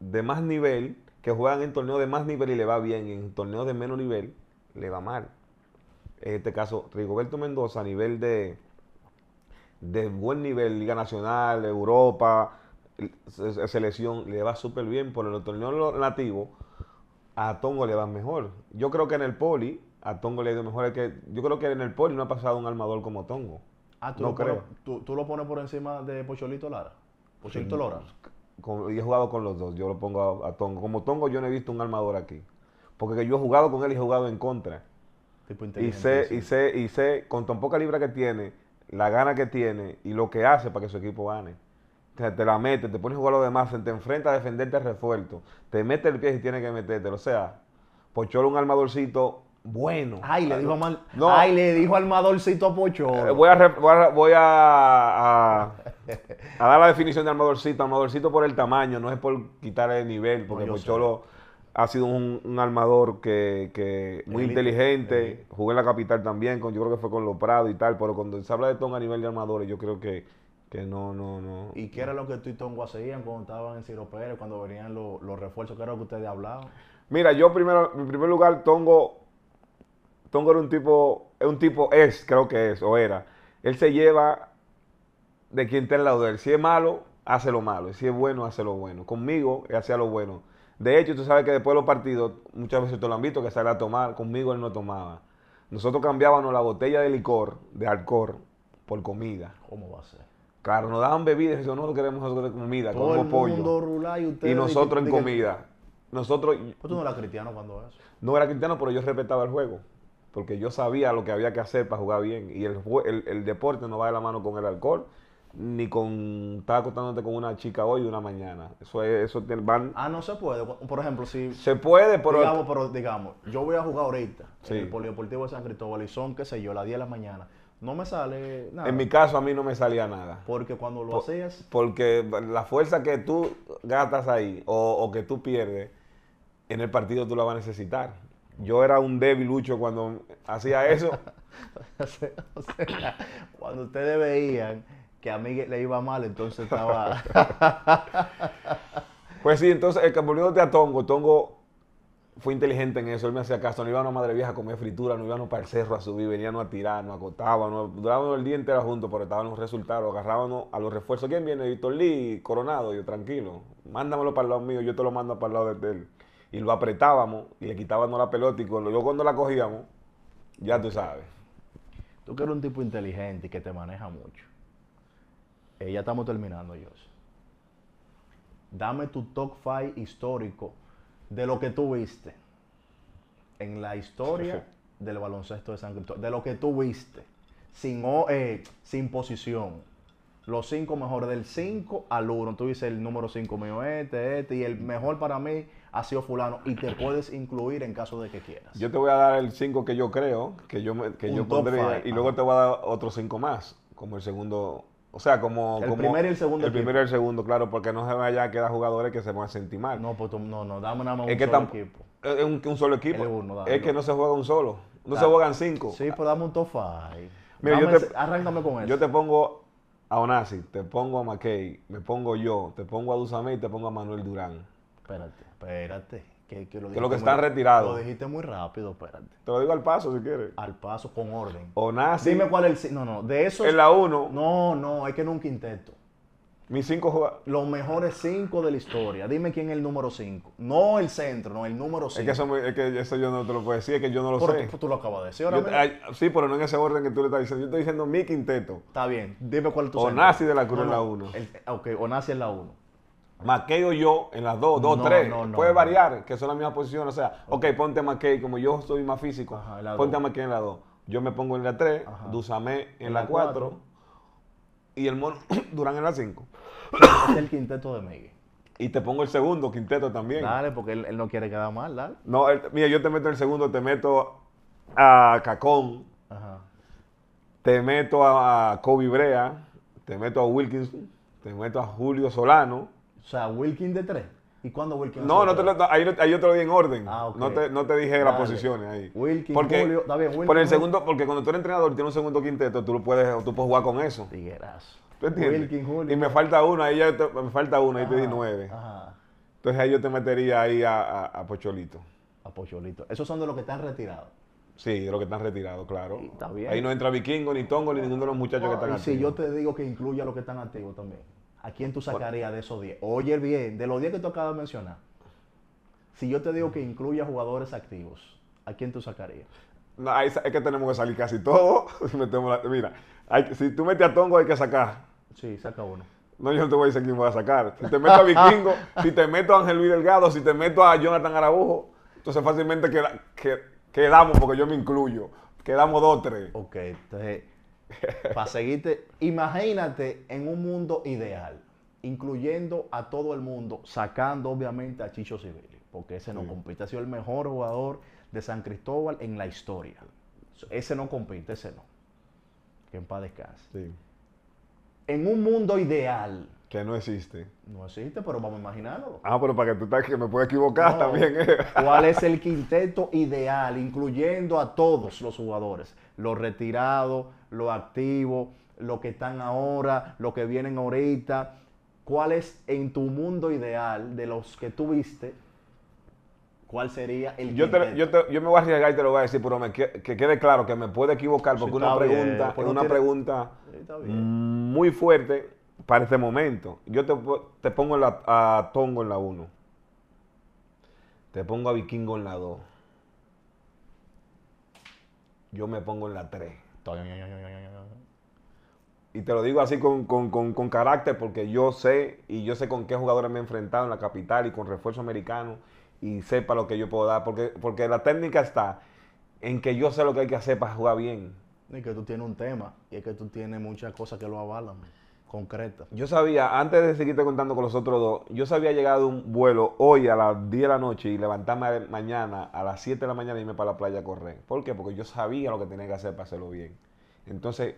de más nivel, que juegan en torneos de más nivel y le va bien, en torneos de menos nivel le va mal. En este caso, Rigoberto Mendoza a nivel de, de buen nivel, Liga Nacional, Europa, selección, le va súper bien. Por el torneo nativo, a Tongo le va mejor. Yo creo que en el poli, a Tongo le ha ido mejor. Que, yo creo que en el poli no ha pasado un armador como Tongo. Ah, tú, lo, Pones, tú, lo pones por encima de Pocholito Lara. Pocholito Lara. Lora. y he jugado con los dos. Yo lo pongo a, Tongo. Como Tongo, yo no he visto un armador aquí. Porque yo he jugado con él y he jugado en contra. Tipo y sé, y sé, y sé, con tan poca libra que tiene la gana que tiene y lo que hace para que su equipo gane. Te, te la mete, te pone a jugar a los demás, te enfrenta a defenderte resuelto. te mete el pie si tiene que meterte. O sea, Pocholo un armadorcito bueno. Ay, le dijo, mal, no, ay, le dijo armadorcito a Pocholo. Eh, voy a, voy a, voy a, dar la definición de armadorcito. Armadorcito por el tamaño, no es por quitar el nivel, porque Pocholo ha sido un, armador que, muy inteligente. Jugué en la capital también, con, yo creo que fue con los Prado y tal, pero cuando se habla de Tongo a nivel de armadores, yo creo que, no, no, no. ¿Y qué era lo que tú y Tongo hacían cuando estaban en Ciro Pérez, cuando venían los refuerzos? ¿Qué era lo que ustedes hablaban? Mira, yo primero, en primer lugar, Tongo, Tongo era un tipo, un tipo es, creo que es, o era. Él se lleva de quien está al lado de él. Si es malo, hace lo malo. Si es bueno, hace lo bueno. Conmigo, él hacía lo bueno de hecho, tú sabes que después de los partidos, muchas veces tú lo han visto que sale a tomar, conmigo él no tomaba. Nosotros cambiábamos la botella de licor, de alcohol, por comida. ¿Cómo va a ser? Claro, nos daban bebidas y eso no lo queremos nosotros comida, como el pollo. y, ustedes, y, nosotros en comida. Nosotros. tú no eras cristiano cuando eso. No era cristiano, pero yo respetaba el juego. Porque yo sabía lo que había que hacer para jugar bien. Y el, el deporte no va de la mano con el alcohol ni con estar acostándote con una chica hoy o una mañana. Eso es, eso Ah, no se puede. Por ejemplo, si. Se puede, pero. Digamos, pero digamos, yo voy a jugar ahorita sí. en el Polideportivo de San Cristóbal y son, qué sé yo, las 10 de la mañana. No me sale nada. En mi caso, a mí no me salía nada. Porque cuando lo hacías. Porque la fuerza que tú gastas ahí o, que tú pierdes, en el partido tú la vas a necesitar. Yo era un débilucho cuando hacía eso. o sea, cuando ustedes veían que a mí le iba mal, entonces estaba... pues sí, entonces el que te a Tongo, Tongo fue inteligente en eso, él me hacía caso, no iba a madre vieja a comer fritura, no iba para el cerro a subir, veníamos a tirar, nos acotábamos, durábamos el día entero juntos, pero estaban los resultados, agarrábamos a los refuerzos. ¿Quién viene? Víctor Lee, Coronado, yo tranquilo, mándamelo para el lado mío, yo te lo mando para el lado de él. Y lo apretábamos y le quitábamos la pelota y luego cuando la cogíamos, ya tú sabes. Tú que eres un tipo inteligente y que te maneja mucho. Eh, ya estamos terminando, Josh. Dame tu top 5 histórico de lo que tú viste en la historia del baloncesto de San Cristóbal. De lo que tú viste, sin, eh, posición. Los cinco mejores, del 5 al 1. Tú dices el número 5 mío, este, este, y el mejor para mí ha sido fulano. Y te puedes incluir en caso de que quieras. Yo te voy a dar el 5 que yo creo, que yo, que yo pondría, y luego te voy a dar otros 5 más, como el segundo o sea, como. El primero y el segundo. El primero y el segundo, claro, porque no se vaya a quedar jugadores que se van a sentir mal. No, pues no, no, dame nada más es un que solo equipo. Es un, solo equipo. es que no se juega un solo. No se juegan cinco. Sí, pues dame un top five. Mira, yo te, arráncame con eso. Yo te pongo a Onasi, te pongo a McKay, me pongo yo, te pongo a Dusamé y te pongo a Manuel Durán. Espérate, espérate. Que, lo que, están retirados. Lo dijiste muy rápido, espérate. Te lo digo al paso si quieres. Al paso, con orden. O nazi. Dime cuál es el. No, no, de eso. Es la 1. No, no, es que en un quinteto. Mis cinco jugadores. Los mejores cinco de la historia. Dime quién es el número 5. No el centro, no, el número 5. Es, que eso yo no te lo puedo decir, es que yo no lo sé. Tú, tú, lo acabas de decir ahora Sí, pero no en ese orden que tú le estás diciendo. Yo estoy diciendo mi quinteto. Está bien, dime cuál es tu O nazi de la Cruz en la 1. Ok, nazi es la 1. Mackey yo en las dos, dos, no, tres. Puede variar, que son las mismas posiciones. O sea, ok, ponte Mackey, como yo soy más físico, ponte a en la dos. Yo me pongo en la tres, Ajá. en, la cuatro, y el Mono Durán en la cinco. Es el quinteto de Miguel. Y te pongo el segundo quinteto también. Dale, porque él, no quiere quedar mal, dale. No, mira, yo te meto el segundo, te meto a Cacón, te meto a Kobe Brea, te meto a Wilkinson, te meto a Julio Solano, o sea, Wilkin de tres. ¿Y cuándo Wilkin? No, no te ahí, yo te lo di en orden. Ah, no, te, no, te, dije las posiciones ahí. Wilkin, Julio, por el segundo, porque cuando tú eres entrenador y tienes un segundo quinteto, tú lo puedes, tú puedes jugar con eso. Tiguerazo. entiendes? Wilkin, Julio. Y me falta uno, ahí te, me falta uno, ahí te di nueve. Ajá. Entonces ahí yo te metería ahí a, Pocholito. A Pocholito. Esos son de los que están retirados. Sí, de los que están retirados, claro. Está bien. Ahí no entra Vikingo, ni Tongo, ni ninguno de los muchachos ah, que están aquí. Ah, Sí, yo te digo que incluya a los que están activos también. ¿a quién tú sacarías de esos 10? Oye, bien, de los 10 que tú acabas de mencionar, si yo te digo que incluya jugadores activos, ¿a quién tú sacarías? No, es que tenemos que salir casi todos. mira, si tú metes a Tongo hay que sacar. Sí, saca uno. No, yo no te voy a decir quién voy a sacar. Si te meto a Vikingo, si te meto a Ángel Luis Delgado, si te meto a Jonathan Araújo, entonces fácilmente que, quedamos, porque yo me incluyo. Quedamos dos, tres. Ok, entonces para seguirte. Imagínate en un mundo ideal, incluyendo a todo el mundo, sacando obviamente a Chicho Sibeli porque ese no mm. compite. Ha sido el mejor jugador de San Cristóbal en la historia. Ese no compite, ese no. Que en paz En un mundo ideal. Que no existe. No existe, pero vamos a imaginarlo. Ah, pero para que tú que me pueda equivocar también. ¿Cuál es el quinteto ideal, incluyendo a todos los jugadores? los retirados, los activos, los que están ahora, los que vienen ahorita. ¿Cuál es en tu mundo ideal de los que tuviste? ¿Cuál sería el yo, yo, yo, me voy a arriesgar y te lo voy a decir, pero que, quede claro que me puede equivocar porque una pregunta, una pregunta muy fuerte para este momento. Yo te, pongo a Tongo en la 1. Te pongo a Vikingo en la 2 yo me pongo en la 3. Y te lo digo así con, carácter porque yo sé y yo sé con qué jugadores me he enfrentado en la capital y con refuerzo americano y sé para lo que yo puedo dar. Porque, porque la técnica está en que yo sé lo que hay que hacer para jugar bien. Y que tú tienes un tema y es que tú tienes muchas cosas que lo avalan concreta. Yo sabía, antes de seguirte contando con los otros dos, yo sabía llegar de un vuelo hoy a las 10 de la noche y levantarme mañana a las 7 de la mañana y irme para la playa a correr. ¿Por qué? Porque yo sabía lo que tenía que hacer para hacerlo bien. Entonces,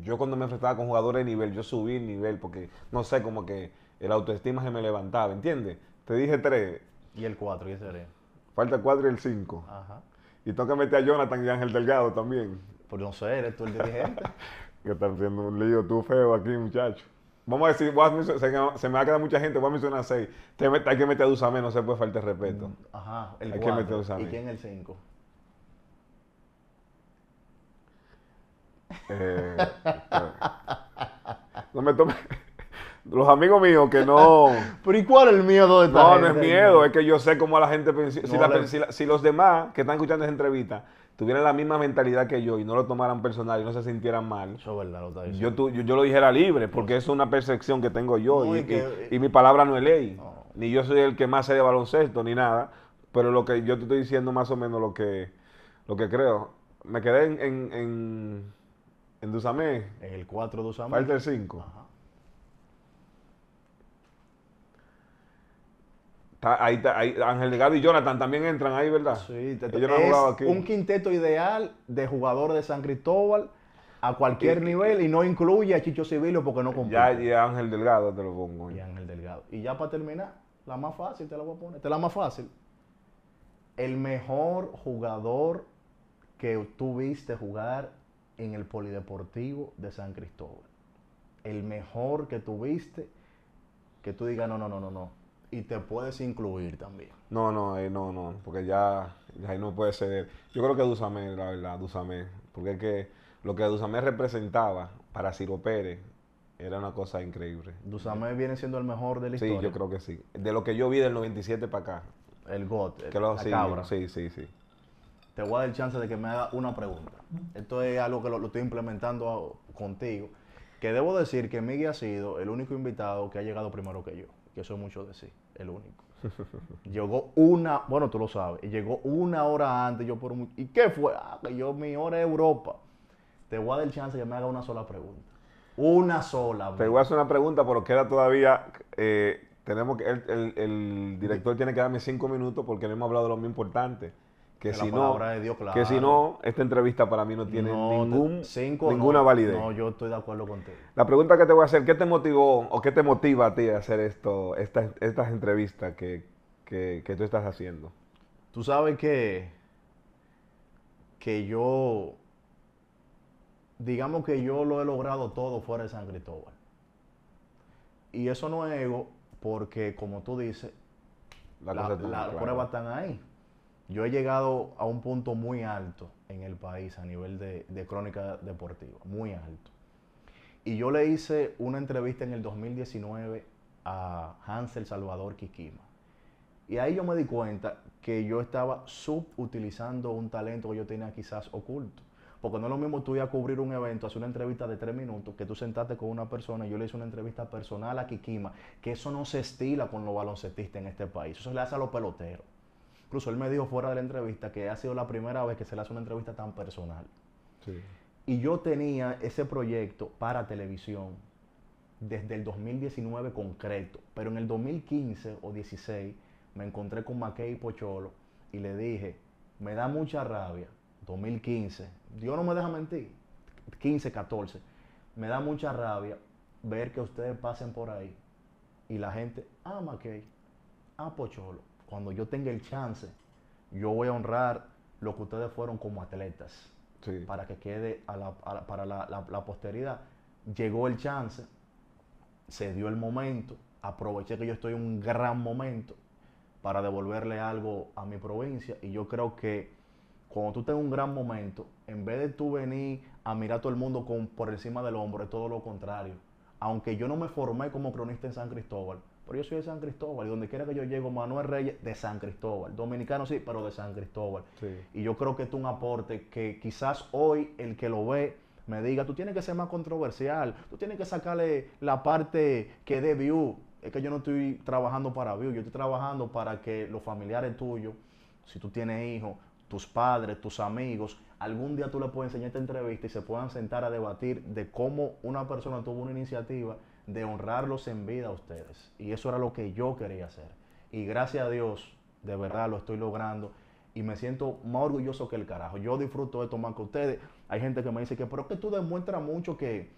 yo cuando me enfrentaba con jugadores de nivel, yo subí nivel porque, no sé, como que el autoestima se me levantaba, ¿entiendes? Te dije tres. Y el 4, ese era? Falta el 4 y el 5. Ajá. Y toca meter a Jonathan y Ángel Delgado también. Pues no sé, eres tú el dirigente que están haciendo un lío tú feo aquí, muchacho. Vamos a decir, se, me va a quedar mucha gente, voy a mencionar seis. hay que meter a menos, no se puede faltar respeto. Mm, ajá, el hay que meter a ¿Y quién el cinco? Eh, no me tome. Los amigos míos que no. Pero ¿y cuál es el miedo de esta No, no es miedo, es que yo sé cómo la gente. Si, si, si los demás que están escuchando esa entrevista tuvieran la misma mentalidad que yo y no lo tomaran personal y no se sintieran mal, eso verdad, lo yo, yo, yo, lo dijera libre, porque pues es una percepción que tengo yo y, mi palabra no es ley. Ni yo soy el que más sé de baloncesto, ni nada, pero lo que yo te estoy diciendo más o menos lo que, lo que creo. Me quedé en, en, en, en el 4 Dusamé. Falta el 5. Ajá. Ahí, ahí, Ángel Delgado y Jonathan también entran ahí, ¿verdad? Sí, te, un quinteto ideal de jugador de San Cristóbal a cualquier nivel y no incluye a Chicho Civilio porque no compite. Ya, y Ángel Delgado te lo pongo. Y Ángel Delgado. Y ya para terminar, la más fácil te la voy a poner. la más fácil. El mejor jugador que tuviste jugar en el Polideportivo de San Cristóbal. El mejor que tuviste, que tú digas, no, no, no, no, no y te puedes incluir también. No, no, no, no, porque ya, no puede ser. Yo creo que Dusamé, la verdad, Dusamé, porque es que lo que Dusamé representaba para Ciro Pérez era una cosa increíble. Dusamé viene siendo el mejor de la historia. Sí, yo creo que sí. De lo que yo vi del 97 para acá. El GOT, que lo, sí, Sí, sí, sí. Te voy a dar chance de que me haga una pregunta. Esto es algo que lo, lo estoy implementando contigo. Que debo decir que Miguel ha sido el único invitado que ha llegado primero que yo que soy mucho de decir, el único. llegó una, bueno, tú lo sabes, llegó una hora antes, yo por un, ¿y qué fue? Ah, yo, mi hora es Europa. Te voy a dar chance que me haga una sola pregunta. Una sola. Te voy a hacer una pregunta, pero queda todavía, eh, tenemos que, el, el, director tiene que darme cinco minutos porque no hemos hablado de lo muy importante. Que, si, no, esta entrevista para mí no tiene ninguna validez. No, yo estoy de acuerdo contigo. La pregunta que te voy a hacer, ¿qué te motivó o qué te motiva a ti a hacer esto, estas estas entrevistas que, tú estás haciendo? Tú sabes que, que yo, digamos que yo lo he logrado todo fuera de San Cristóbal. Y eso no es ego, porque como tú dices, las pruebas están ahí yo he llegado a un punto muy alto en el país a nivel de, crónica deportiva, muy alto. Y yo le hice una entrevista en el 2019 a Hansel Salvador Kikima. Y ahí yo me di cuenta que yo estaba subutilizando un talento que yo tenía quizás oculto. Porque no es lo mismo tú ir a cubrir un evento, hacer una entrevista de tres minutos, que tú sentaste con una persona y yo le hice una entrevista personal a Kikima, que eso no se estila con los baloncetistas en este país. Eso se le hace a los peloteros. Incluso él me dijo fuera de la entrevista que ha sido la primera vez que se le hace una entrevista tan personal. Sí. Y yo tenía ese proyecto para televisión desde el 2019 concreto, pero en el 2015 o 16 me encontré con Mackey y Pocholo y le dije, me da mucha rabia, 2015, Dios no me deja mentir, 15, 14, me da mucha rabia ver que ustedes pasen por ahí y la gente, ah, Mackey, ah, Pocholo, cuando yo tenga el chance, yo voy a honrar lo que ustedes fueron como atletas. Para que quede para la, posteridad. Llegó el chance, se dio el momento, aproveché que yo estoy en un gran momento para devolverle algo a mi provincia. Y yo creo que cuando tú tengas un gran momento, en vez de tú venir a mirar a todo el mundo por encima del hombro, es todo lo contrario. Aunque yo no me formé como cronista en San Cristóbal, pero yo soy de San Cristóbal y donde quiera que yo llego, Manuel Reyes, de San Cristóbal. Dominicano sí, pero de San Cristóbal. Y yo creo que es un aporte que quizás hoy el que lo ve me diga, tú tienes que ser más controversial, tú tienes que sacarle la parte que dé view. Es que yo no estoy trabajando para view, yo estoy trabajando para que los familiares tuyos, si tú tienes hijos, tus padres, tus amigos, algún día tú le puedes enseñar esta entrevista y se puedan sentar a debatir de cómo una persona tuvo una iniciativa de honrarlos en vida a ustedes. Y eso era lo que yo quería hacer. Y gracias a Dios, de verdad lo estoy logrando. Y me siento más orgulloso que el carajo. Yo disfruto de tomar con ustedes. Hay gente que me dice que, pero es que tú demuestras mucho que,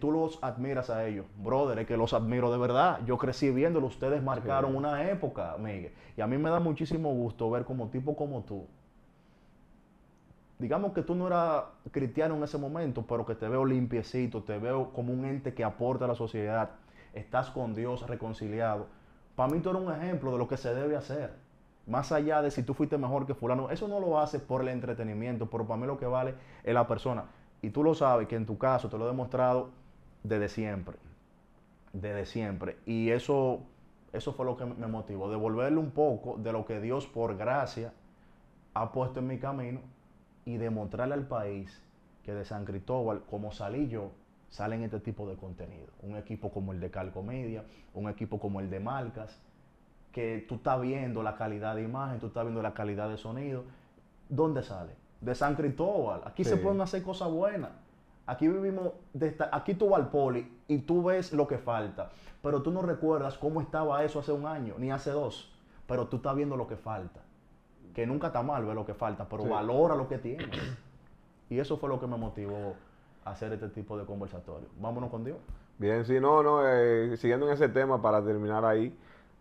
tú los admiras a ellos. Brother, es que los admiro de verdad. Yo crecí viéndolo. Ustedes marcaron una época, Miguel. Y a mí me da muchísimo gusto ver como tipo como tú, digamos que tú no eras cristiano en ese momento, pero que te veo limpiecito, te veo como un ente que aporta a la sociedad, estás con Dios reconciliado. Para mí tú eres un ejemplo de lo que se debe hacer. Más allá de si tú fuiste mejor que fulano, eso no lo haces por el entretenimiento, pero para mí lo que vale es la persona. Y tú lo sabes que en tu caso te lo he demostrado desde siempre. Desde siempre. Y eso, eso fue lo que me motivó. Devolverle un poco de lo que Dios por gracia ha puesto en mi camino y demostrarle al país que de San Cristóbal, como salí yo, salen este tipo de contenido. Un equipo como el de Calcomedia, un equipo como el de Marcas, que tú estás viendo la calidad de imagen, tú estás viendo la calidad de sonido. ¿Dónde sale? De San Cristóbal. Aquí se pueden hacer cosas buenas. Aquí vivimos, aquí tú vas al poli y tú ves lo que falta, pero tú no recuerdas cómo estaba eso hace un año, ni hace dos, pero tú estás viendo lo que falta que nunca está mal ver lo que falta, pero valora lo que tiene. Y eso fue lo que me motivó a hacer este tipo de conversatorio. Vámonos con Dios. Bien, sí, no, no, eh, siguiendo en ese tema para terminar ahí,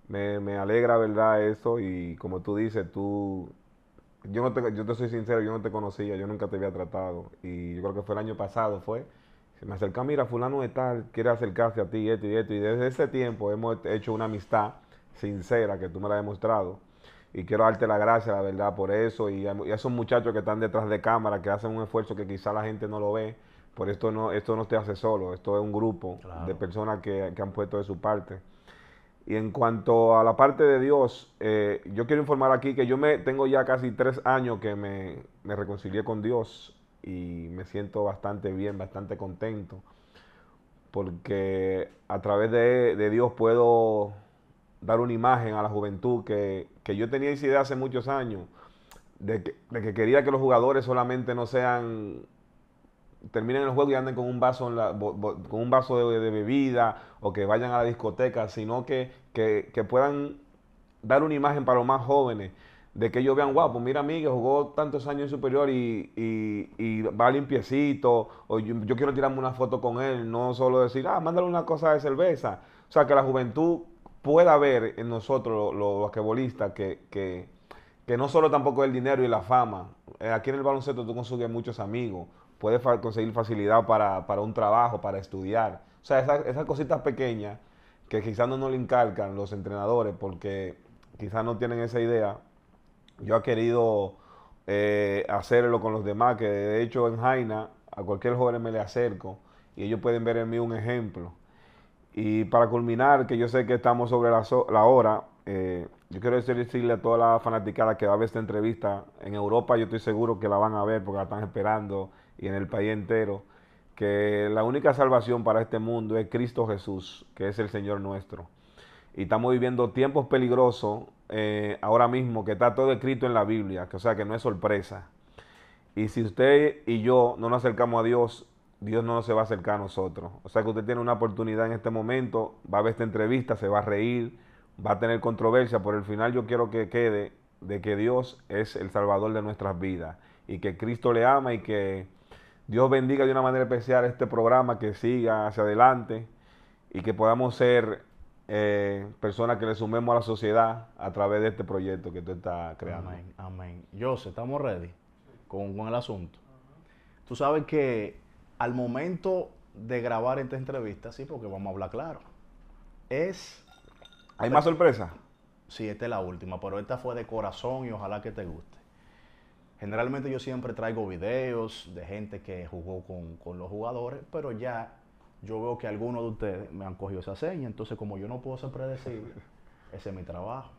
me, alegra, ¿verdad? Eso y como tú dices, tú, yo, no te, yo te soy sincero, yo no te conocía, yo nunca te había tratado y yo creo que fue el año pasado, fue. me acerca, mira, fulano de tal, quiere acercarse a ti, esto y esto, y desde ese tiempo hemos hecho una amistad sincera que tú me la has demostrado y quiero darte la gracia, la verdad, por eso. Y a, esos muchachos que están detrás de cámara, que hacen un esfuerzo que quizá la gente no lo ve, por esto no, esto no te hace solo, esto es un grupo de personas que, han puesto de su parte. Y en cuanto a la parte de Dios, eh, yo quiero informar aquí que yo me tengo ya casi tres años que me, me reconcilié con Dios y me siento bastante bien, bastante contento, porque a través de, de Dios puedo dar una imagen a la juventud que, yo tenía esa idea hace muchos años, de que, de que, quería que los jugadores solamente no sean terminen el juego y anden con un vaso con un vaso de, bebida o que vayan a la discoteca, sino que, que, puedan dar una imagen para los más jóvenes de que ellos vean, wow, pues mira a mí que jugó tantos años en superior y, y, y va limpiecito, o yo, yo, quiero tirarme una foto con él, no solo decir, ah, mándale una cosa de cerveza. O sea, que la juventud pueda ver en nosotros los basquetbolistas que, que, que, no solo tampoco el dinero y la fama. Eh, aquí en el baloncesto tú consigues muchos amigos, puedes conseguir facilidad para, un trabajo, para estudiar. O sea, esas, cositas pequeñas que quizás no nos le inculcan los entrenadores porque quizás no tienen esa idea. Yo he querido eh, hacerlo con los demás, que de hecho en Jaina a cualquier joven me le acerco y ellos pueden ver en mí un ejemplo y para culminar, que yo sé que estamos sobre la, hora, eh, yo quiero decirle a toda la fanaticada que va a ver esta entrevista. En Europa yo estoy seguro que la van a ver porque la están esperando y en el país entero. Que la única salvación para este mundo es Cristo Jesús, que es el Señor nuestro. Y estamos viviendo tiempos peligrosos eh, ahora mismo, que está todo escrito en la Biblia, que o sea que no es sorpresa. Y si usted y yo no nos acercamos a Dios, Dios no se va a acercar a nosotros. O sea que usted tiene una oportunidad en este momento, va a ver esta entrevista, se va a reír, va a tener controversia, por el final yo quiero que quede de que Dios es el Salvador de nuestras vidas y que Cristo le ama y que Dios bendiga de una manera especial este programa que siga hacia adelante y que podamos ser eh, personas que le sumemos a la sociedad a través de este proyecto que tú estás creando. Amén, amén. estamos ready con, con el asunto. Tú sabes que al momento de grabar esta entrevista, sí, porque vamos a hablar claro. Es. ¿Hay más sorpresa? Sí, esta es la última, pero esta fue de corazón y ojalá que te guste. Generalmente yo siempre traigo videos de gente que jugó con, con los jugadores, pero ya yo veo que algunos de ustedes me han cogido esa seña, entonces como yo no puedo ser predecible, ese es mi trabajo.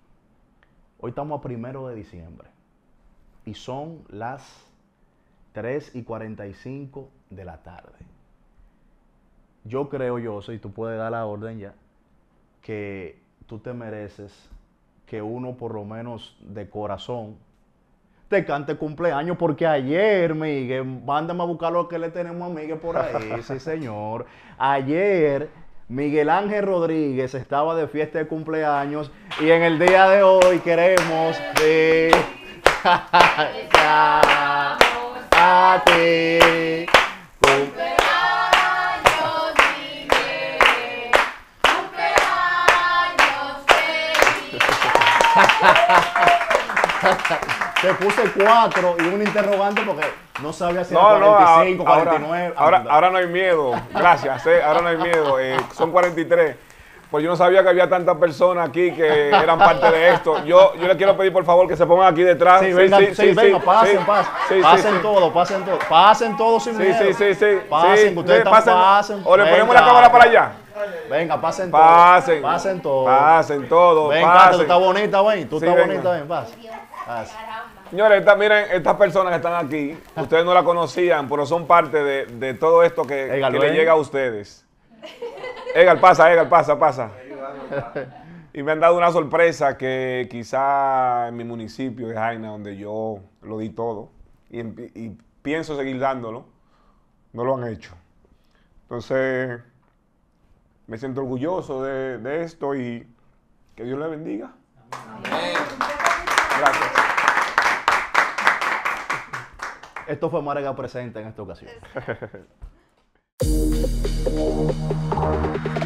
Hoy estamos a primero de diciembre y son las 3 y 45 de la tarde. Yo creo, yo y tú puedes dar la orden ya, que tú te mereces que uno por lo menos de corazón te cante cumpleaños porque ayer, Miguel, mándame a buscar lo que le tenemos a Miguel por ahí, sí señor. Ayer Miguel Ángel Rodríguez estaba de fiesta de cumpleaños y en el día de hoy queremos de... a ti. Te puse cuatro y un interrogante porque no sabía si era 45, 49. Ahora, ah, ahora, no hay miedo. Gracias, eh, ahora no hay miedo. Eh, son 43. Pues yo no sabía que había tantas personas aquí que eran parte de esto. Yo, yo le quiero pedir por favor que se pongan aquí detrás. Sí, sí, sí, sí, venga, pasen, pasen. pasen todo, pasen todo. Pasen todo sin miedo. Sí, sí, sí, sí. ustedes pasen. O le ponemos la cámara para allá. Venga, pasen todos. Pasen. Todo. Pasen todos. Pasen todos. tú estás bonita, ven. Tú estás bonita, ven. Pasen. Señores, miren, estas personas que están aquí, ustedes no la conocían, pero son parte de, todo esto que, le llega a ustedes. Egal, pasa, Egal, pasa, pasa. Y me han dado una sorpresa que quizá en mi municipio de Jaina, donde yo lo di todo y pienso seguir dándolo, no lo han hecho. Entonces, me siento orgulloso de, esto y que Dios le bendiga. Amén. Gracias. Esto fue Marga Presente en esta ocasión.